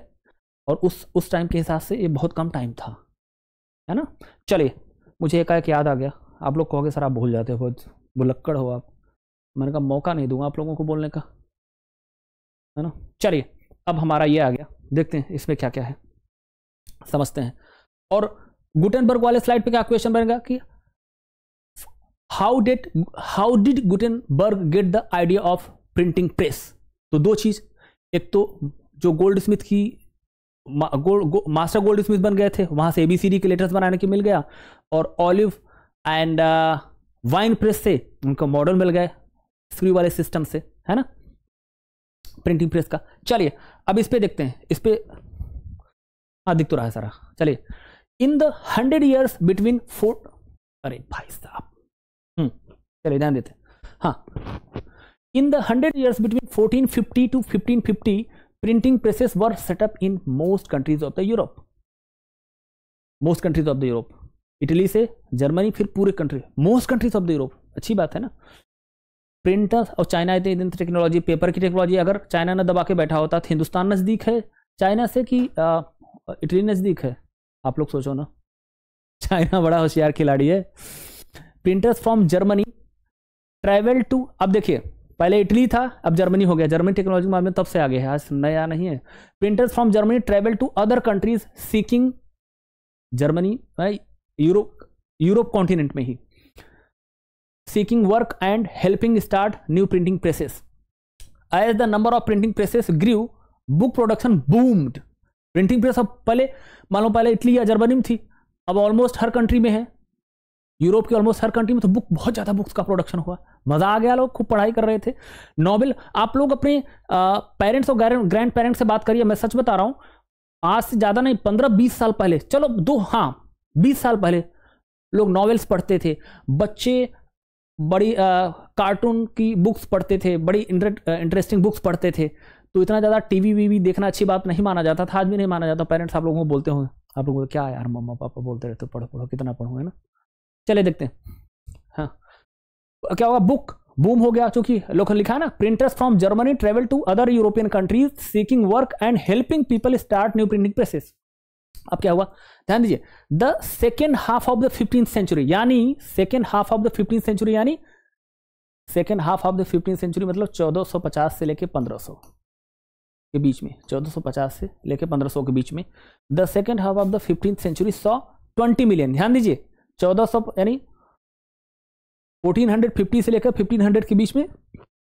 और उस उस टाइम के हिसाब से ये बहुत कम टाइम था है ना चलिए मुझे एक याद आ गया आप लोग कहोगे सर आप भूल जाते हो बहुत बुलक्कड़ हो आप मैंने कहा मौका नहीं दूंगा आप लोगों को बोलने का है ना चलिए अब हमारा ये आ गया देखते हैं इसमें क्या क्या है समझते हैं और गुटेनबर्ग वाले स्लाइड पे क्या क्वेश्चन बनेगा कि how did how did Gutenberg get the idea of printing press तो दो चीज एक तो जो गोल्ड स्मिथ की gold go, master goldsmith बन गए थे वहां से एबीसीडी के लेटर्स बनाने के मिल गया और ऑलिव एंड वाइन प्रेस से उनका मॉडल मिल गया स्क्रू वाले सिस्टम से है ना प्रिंटिंग प्रेस का चलिए अब इस पर देखते हैं इस पर अधिक हाँ, तो रहा है सारा चलिए in the hundred years between fort अरे भाई साहब हम्म, चलिए ध्यान देते हैं हाँ in the hundred years between fourteen fifty to fifteen fifty printing presses were set up in most countries of the Europe most countries of the Europe Italy से जर्मनी फिर पूरे country most countries of the Europe अच्छी बात है ना प्रिंटर और चाइना इतनी इतनी टेक्नोलॉजी पेपर की टेक्नोलॉजी अगर चाइना ने दबा के बैठा होता तो हिंदुस्तान नज़दीक है चाइना से कि इटली नज़दीक है आप लोग सोचो ना चाइना बड़ा होशियार खिलाड़ी है printers from Germany travel to अब देखिए पहले इटली था अब जर्मनी हो गया जर्मनी टेक्नोलॉजी के मामले में तब से आगे है आज नया नहीं है printers from Germany travel to other countries seeking Germany Europe Europe continent में ही seeking work and helping start new printing presses. As the number of printing presses grew, book production boomed. Printing press अब पहले मान लो पहले इटली या जर्मनी में थी अब ऑलमोस्ट हर कंट्री में है यूरोप के ऑलमोस्ट हर कंट्री में तो बुक बहुत ज़्यादा बुक्स का प्रोडक्शन हुआ मज़ा आ गया लोग खूब पढ़ाई कर रहे थे नॉवल आप लोग अपने पेरेंट्स और ग्रैंड पेरेंट्स से बात करिए मैं सच बता रहा हूँ आज से ज़्यादा नहीं पंद्रह बीस साल पहले चलो दो हाँ बीस साल पहले लोग नॉवेल्स पढ़ते थे बच्चे बड़ी कार्टून की बुक्स पढ़ते थे बड़ी इंटरेस्टिंग बुक्स पढ़ते थे तो इतना ज़्यादा टीवी वीवी देखना अच्छी बात नहीं माना जाता था आज भी नहीं माना जाता पेरेंट्स आप लोगों को बोलते होंगे आप लोगों को क्या यार मम्मा पापा बोलते रहते हो पढ़ो पढ़ो कितना पढ़ो है ना चले देखते हैं हाँ क्या होगा बुक बूम हो गया चूंकि लोग लिखा ना printers from Germany travel to other European countries seeking work and helping people start new printing presses अब क्या हुआ ध्यान दीजिए the second half of the fifteen century यानी second half of the fifteen century यानी second half of the fifteen century मतलब 1450 से लेके 1500 के बीच में 1450 से लेके 1500 के बीच में the second half of the fifteen century सौ ट्वेंटी मिलियन ध्यान दीजिए 1400 यानी 1450 से लेकर 1500 के बीच में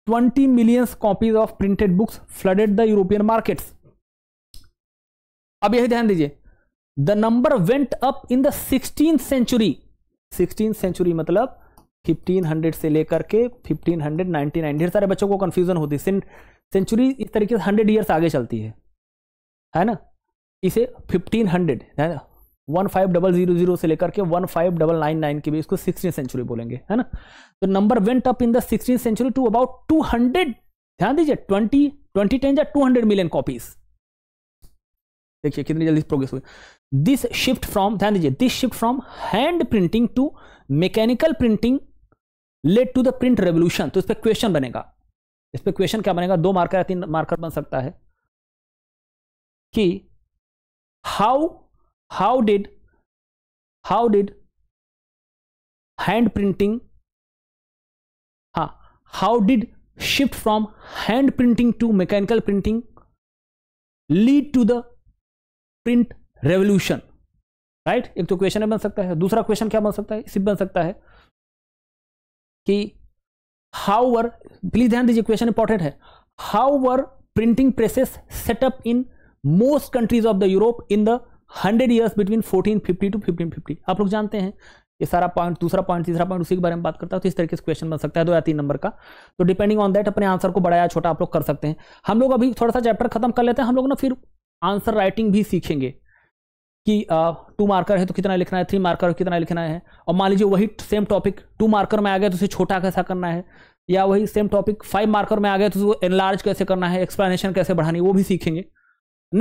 20 millions copies of printed books flooded the European markets अब यही ध्यान दीजिए the number went up in sixteen century sixteen century मतलब 1500 से लेकर के 1599 ढेर सारे बच्चों को कंफ्यूजन होती है सेंचुरी इस तरीके से हंड्रेड ईयर्स आगे चलती है है ना इसे 1500 है ना one five double zero zero से लेकर के one five double nine nine के बीच इसको सिक्सटीन सेंचुरी बोलेंगे है ना तो number went up in the sixteen century to about two hundred ध्यान दीजिए ट्वेंटी ट्वेंटी टेन या टू हंड्रेड मिलियन कॉपीज देखिए कितनी जल्दी प्रोग्रेस हुई दिस शिफ्ट फ्रॉम ध्यान दीजिए this shift from hand printing to mechanical printing led to the print revolution तो इस पर क्वेश्चन बनेगा इस पर क्वेश्चन क्या बनेगा दो मार्कर या तीन मार्कर बन सकता है कि how how did how did hand printing हा how did shift from hand printing to mechanical printing lead to the print revolution right एक तो क्वेश्चन बन सकता है दूसरा क्वेश्चन क्या बन सकता है सिर्फ बन सकता है कि हाउ वर प्लीज ध्यान दीजिए क्वेश्चन इंपॉर्टेंट है how were printing presses set up in most countries of the Europe in the hundred years between fourteen fifty to fifteen fifty आप लोग जानते हैं ये सारा पॉइंट दूसरा पॉइंट तीसरा पॉइंट उसी के बारे में बात करता है तो इस तरीके से क्वेश्चन बन सकता है दो या तीन नंबर का तो डिपेंडिंग ऑन दैट अपने आंसर को बढ़ाया छोटा आप लोग कर सकते हैं हम लोग अभी थोड़ा सा चैप्टर खत्म कर लेते हैं हम लोग ना फिर आंसर राइटिंग भी सीखेंगे कि टू मार्कर है तो कितना लिखना है थ्री मार्कर तो कितना लिखना है और मान लीजिए वही सेम टॉपिक टू मार्कर में आ गया तो उसे छोटा कैसा करना है या वही सेम टॉपिक फाइव मार्कर में आ गया तो उसको एनलार्ज कैसे करना है एक्सप्लेनेशन कैसे बढ़ानी वो भी सीखेंगे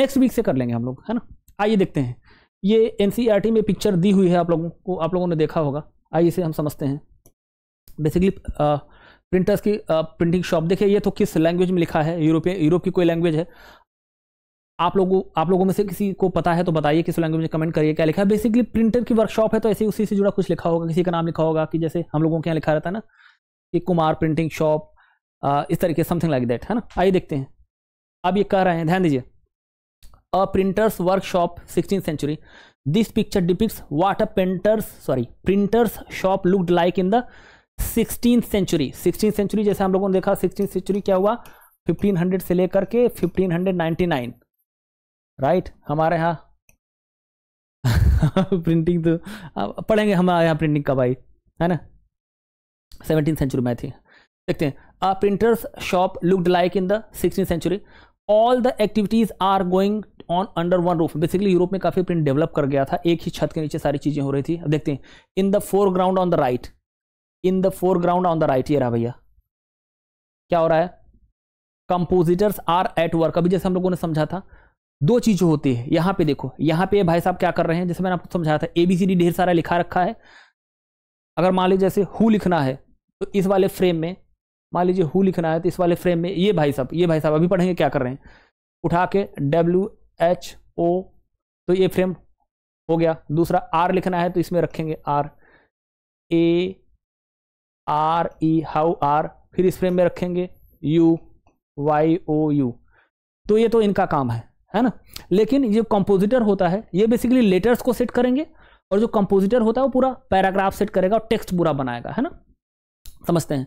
नेक्स्ट वीक से कर लेंगे हम लोग है ना आइए देखते हैं ये एन e में पिक्चर दी हुई है आप लोगों को आप लोगों ने देखा होगा आइए इसे हम समझते हैं बेसिकली प्रिंटर्स की प्रिंटिंग शॉप देखिए ये तो किस लैंग्वेज में लिखा है यूरोपियन यूरोप की कोई लैंग्वेज है आप लोगों आप लोगों में से किसी को पता है तो बताइए किस लैंग्वेज में कमेंट करिए क्या लिखा है बेसिकली प्रिंटर की वर्कशॉप है तो ऐसे उसी से जुड़ा कुछ लिखा होगा किसी का नाम लिखा होगा कि जैसे हम लोगों के यहाँ लिखा रहता है ना कि कुमार प्रिंटिंग शॉप इस तरीके समथिंग लाइक दैट है ना आइए देखते हैं अब ये कह रहे हैं ध्यान दीजिए uh printers workshop sixteen century this picture depicts what uh printers sorry printers shop looked like in the sixteen century sixteen century जैसे हम लोगों ने देखा सिक्सटीन सेंचुरी क्या हुआ 1500 से लेकर के 1599 राइट हमारे यहाँ प्रिंटिंग तो पढ़ेंगे हमारे यहाँ प्रिंटिंग कब आई है ना सेवनटीन सेंचुरी में थी देखते हैं uh printers shop looked like in the sixteen century all the activities are going on under one roof basically Europe में काफ़ी प्रिंट डेवलप कर गया था एक ही छत के नीचे सारी चीज़ें हो रही थी अब देखते हैं in the foreground on the right in the foreground on the right ये रहा भैया क्या हो रहा है कंपोजिटर्स आर एट वर्क अभी जैसे हम लोगों ने समझा था दो चीज होती है यहां पे देखो यहां पे भाई साहब क्या कर रहे हैं जैसे मैंने आपको समझाया था एबीसीडी ढेर सारा लिखा रखा है अगर मान लीजिए जैसे हु लिखना है तो इस वाले फ्रेम में मान लीजिए हु लिखना है तो इस वाले फ्रेम में ये भाई साहब ये भाई साहब अभी पढ़ेंगे क्या कर रहे हैं उठा के डब्ल्यू एच ओ तो ये फ्रेम हो गया दूसरा आर लिखना है तो इसमें रखेंगे are A are E how are फिर इस फ्रेम में रखेंगे यू वाई ओ यू तो ये तो इनका काम है है ना लेकिन ये कंपोजिटर होता है ये बेसिकली लेटर्स को सेट करेंगे और जो कंपोजिटर होता है वो पूरा पैराग्राफ सेट करेगा और टेक्स्ट पूरा बनाएगा है ना समझते हैं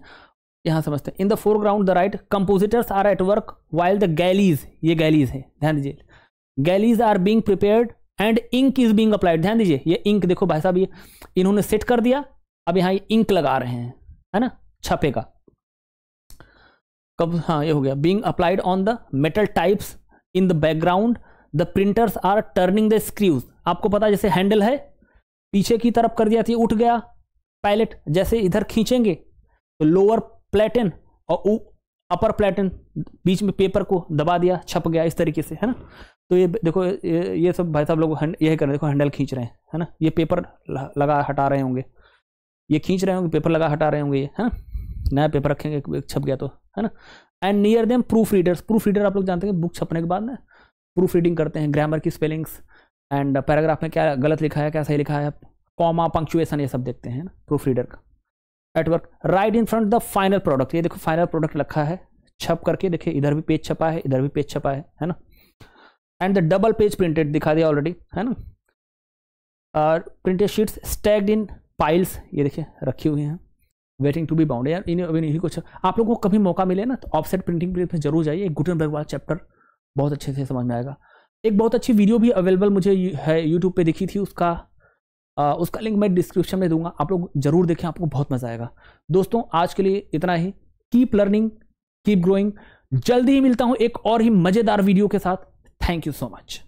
यहाँ समझते हैं in the foreground the right compositors are at work while the galleys ये गैलीज है ध्यान दीजिए galleys are being prepared and ink is being applied ध्यान दीजिए ये इंक देखो भाई साहब ये इन्होंने सेट कर दिया अब यहाँ ये इंक लगा रहे हैं है ना छपेगा कब हाँ ये हो गया being applied on the metal types in the background the printers are turning the screws आपको पता जैसे हैंडल है पीछे की तरफ कर दिया थी उठ गया पैलेट जैसे इधर खींचेंगे तो लोअर प्लेटन और अपर प्लेटन बीच में पेपर को दबा दिया छप गया इस तरीके से है ना तो ये देखो ये, ये सब भाई साहब लोग यही कर रहे देखो हैंडल खींच रहे हैं है ना ये पेपर लगा हटा रहे होंगे ये खींच रहे होंगे पेपर लगा हटा रहे होंगे ये है ना नया पेपर रखेंगे छप गया तो है ना and near them proof readers proof reader आप लोग जानते हैं बुक छपने के बाद ना प्रूफ रीडिंग करते हैं ग्रामर की स्पेलिंग्स एंड पैराग्राफ में क्या गलत लिखा है क्या सही लिखा है कॉमा पंक्चुएसन ये सब देखते हैं ना प्रूफ रीडर का at work right in front the final product ये देखो फाइनल प्रोडक्ट रखा है छप करके देखिए इधर भी पेज छपा है इधर भी पेज छपा है है ना and the double page printed दिखा दिया ऑलरेडी है ना और printed sheets stacked in piles ये देखिए रखी हुई हैं वेटिंग टू बी बाउंड यार इन इन्हीं कुछ अच्छा- आप लोगों को कभी मौका मिले ना तो ऑफसेट प्रिंटिंग में जरूर जाइए गुटन वाला चैप्टर बहुत अच्छे से समझ में आएगा एक बहुत अच्छी वीडियो भी अवेलेबल मुझे है यूट्यूब पर दिखी थी उसका आ, उसका लिंक मैं डिस्क्रिप्शन में दूंगा आप लोग जरूर देखें आपको बहुत मज़ा आएगा दोस्तों आज के लिए इतना ही कीप लर्निंग कीप ग्रोइंग जल्दी ही मिलता हूँ एक और ही मज़ेदार वीडियो के साथ थैंक यू सो मच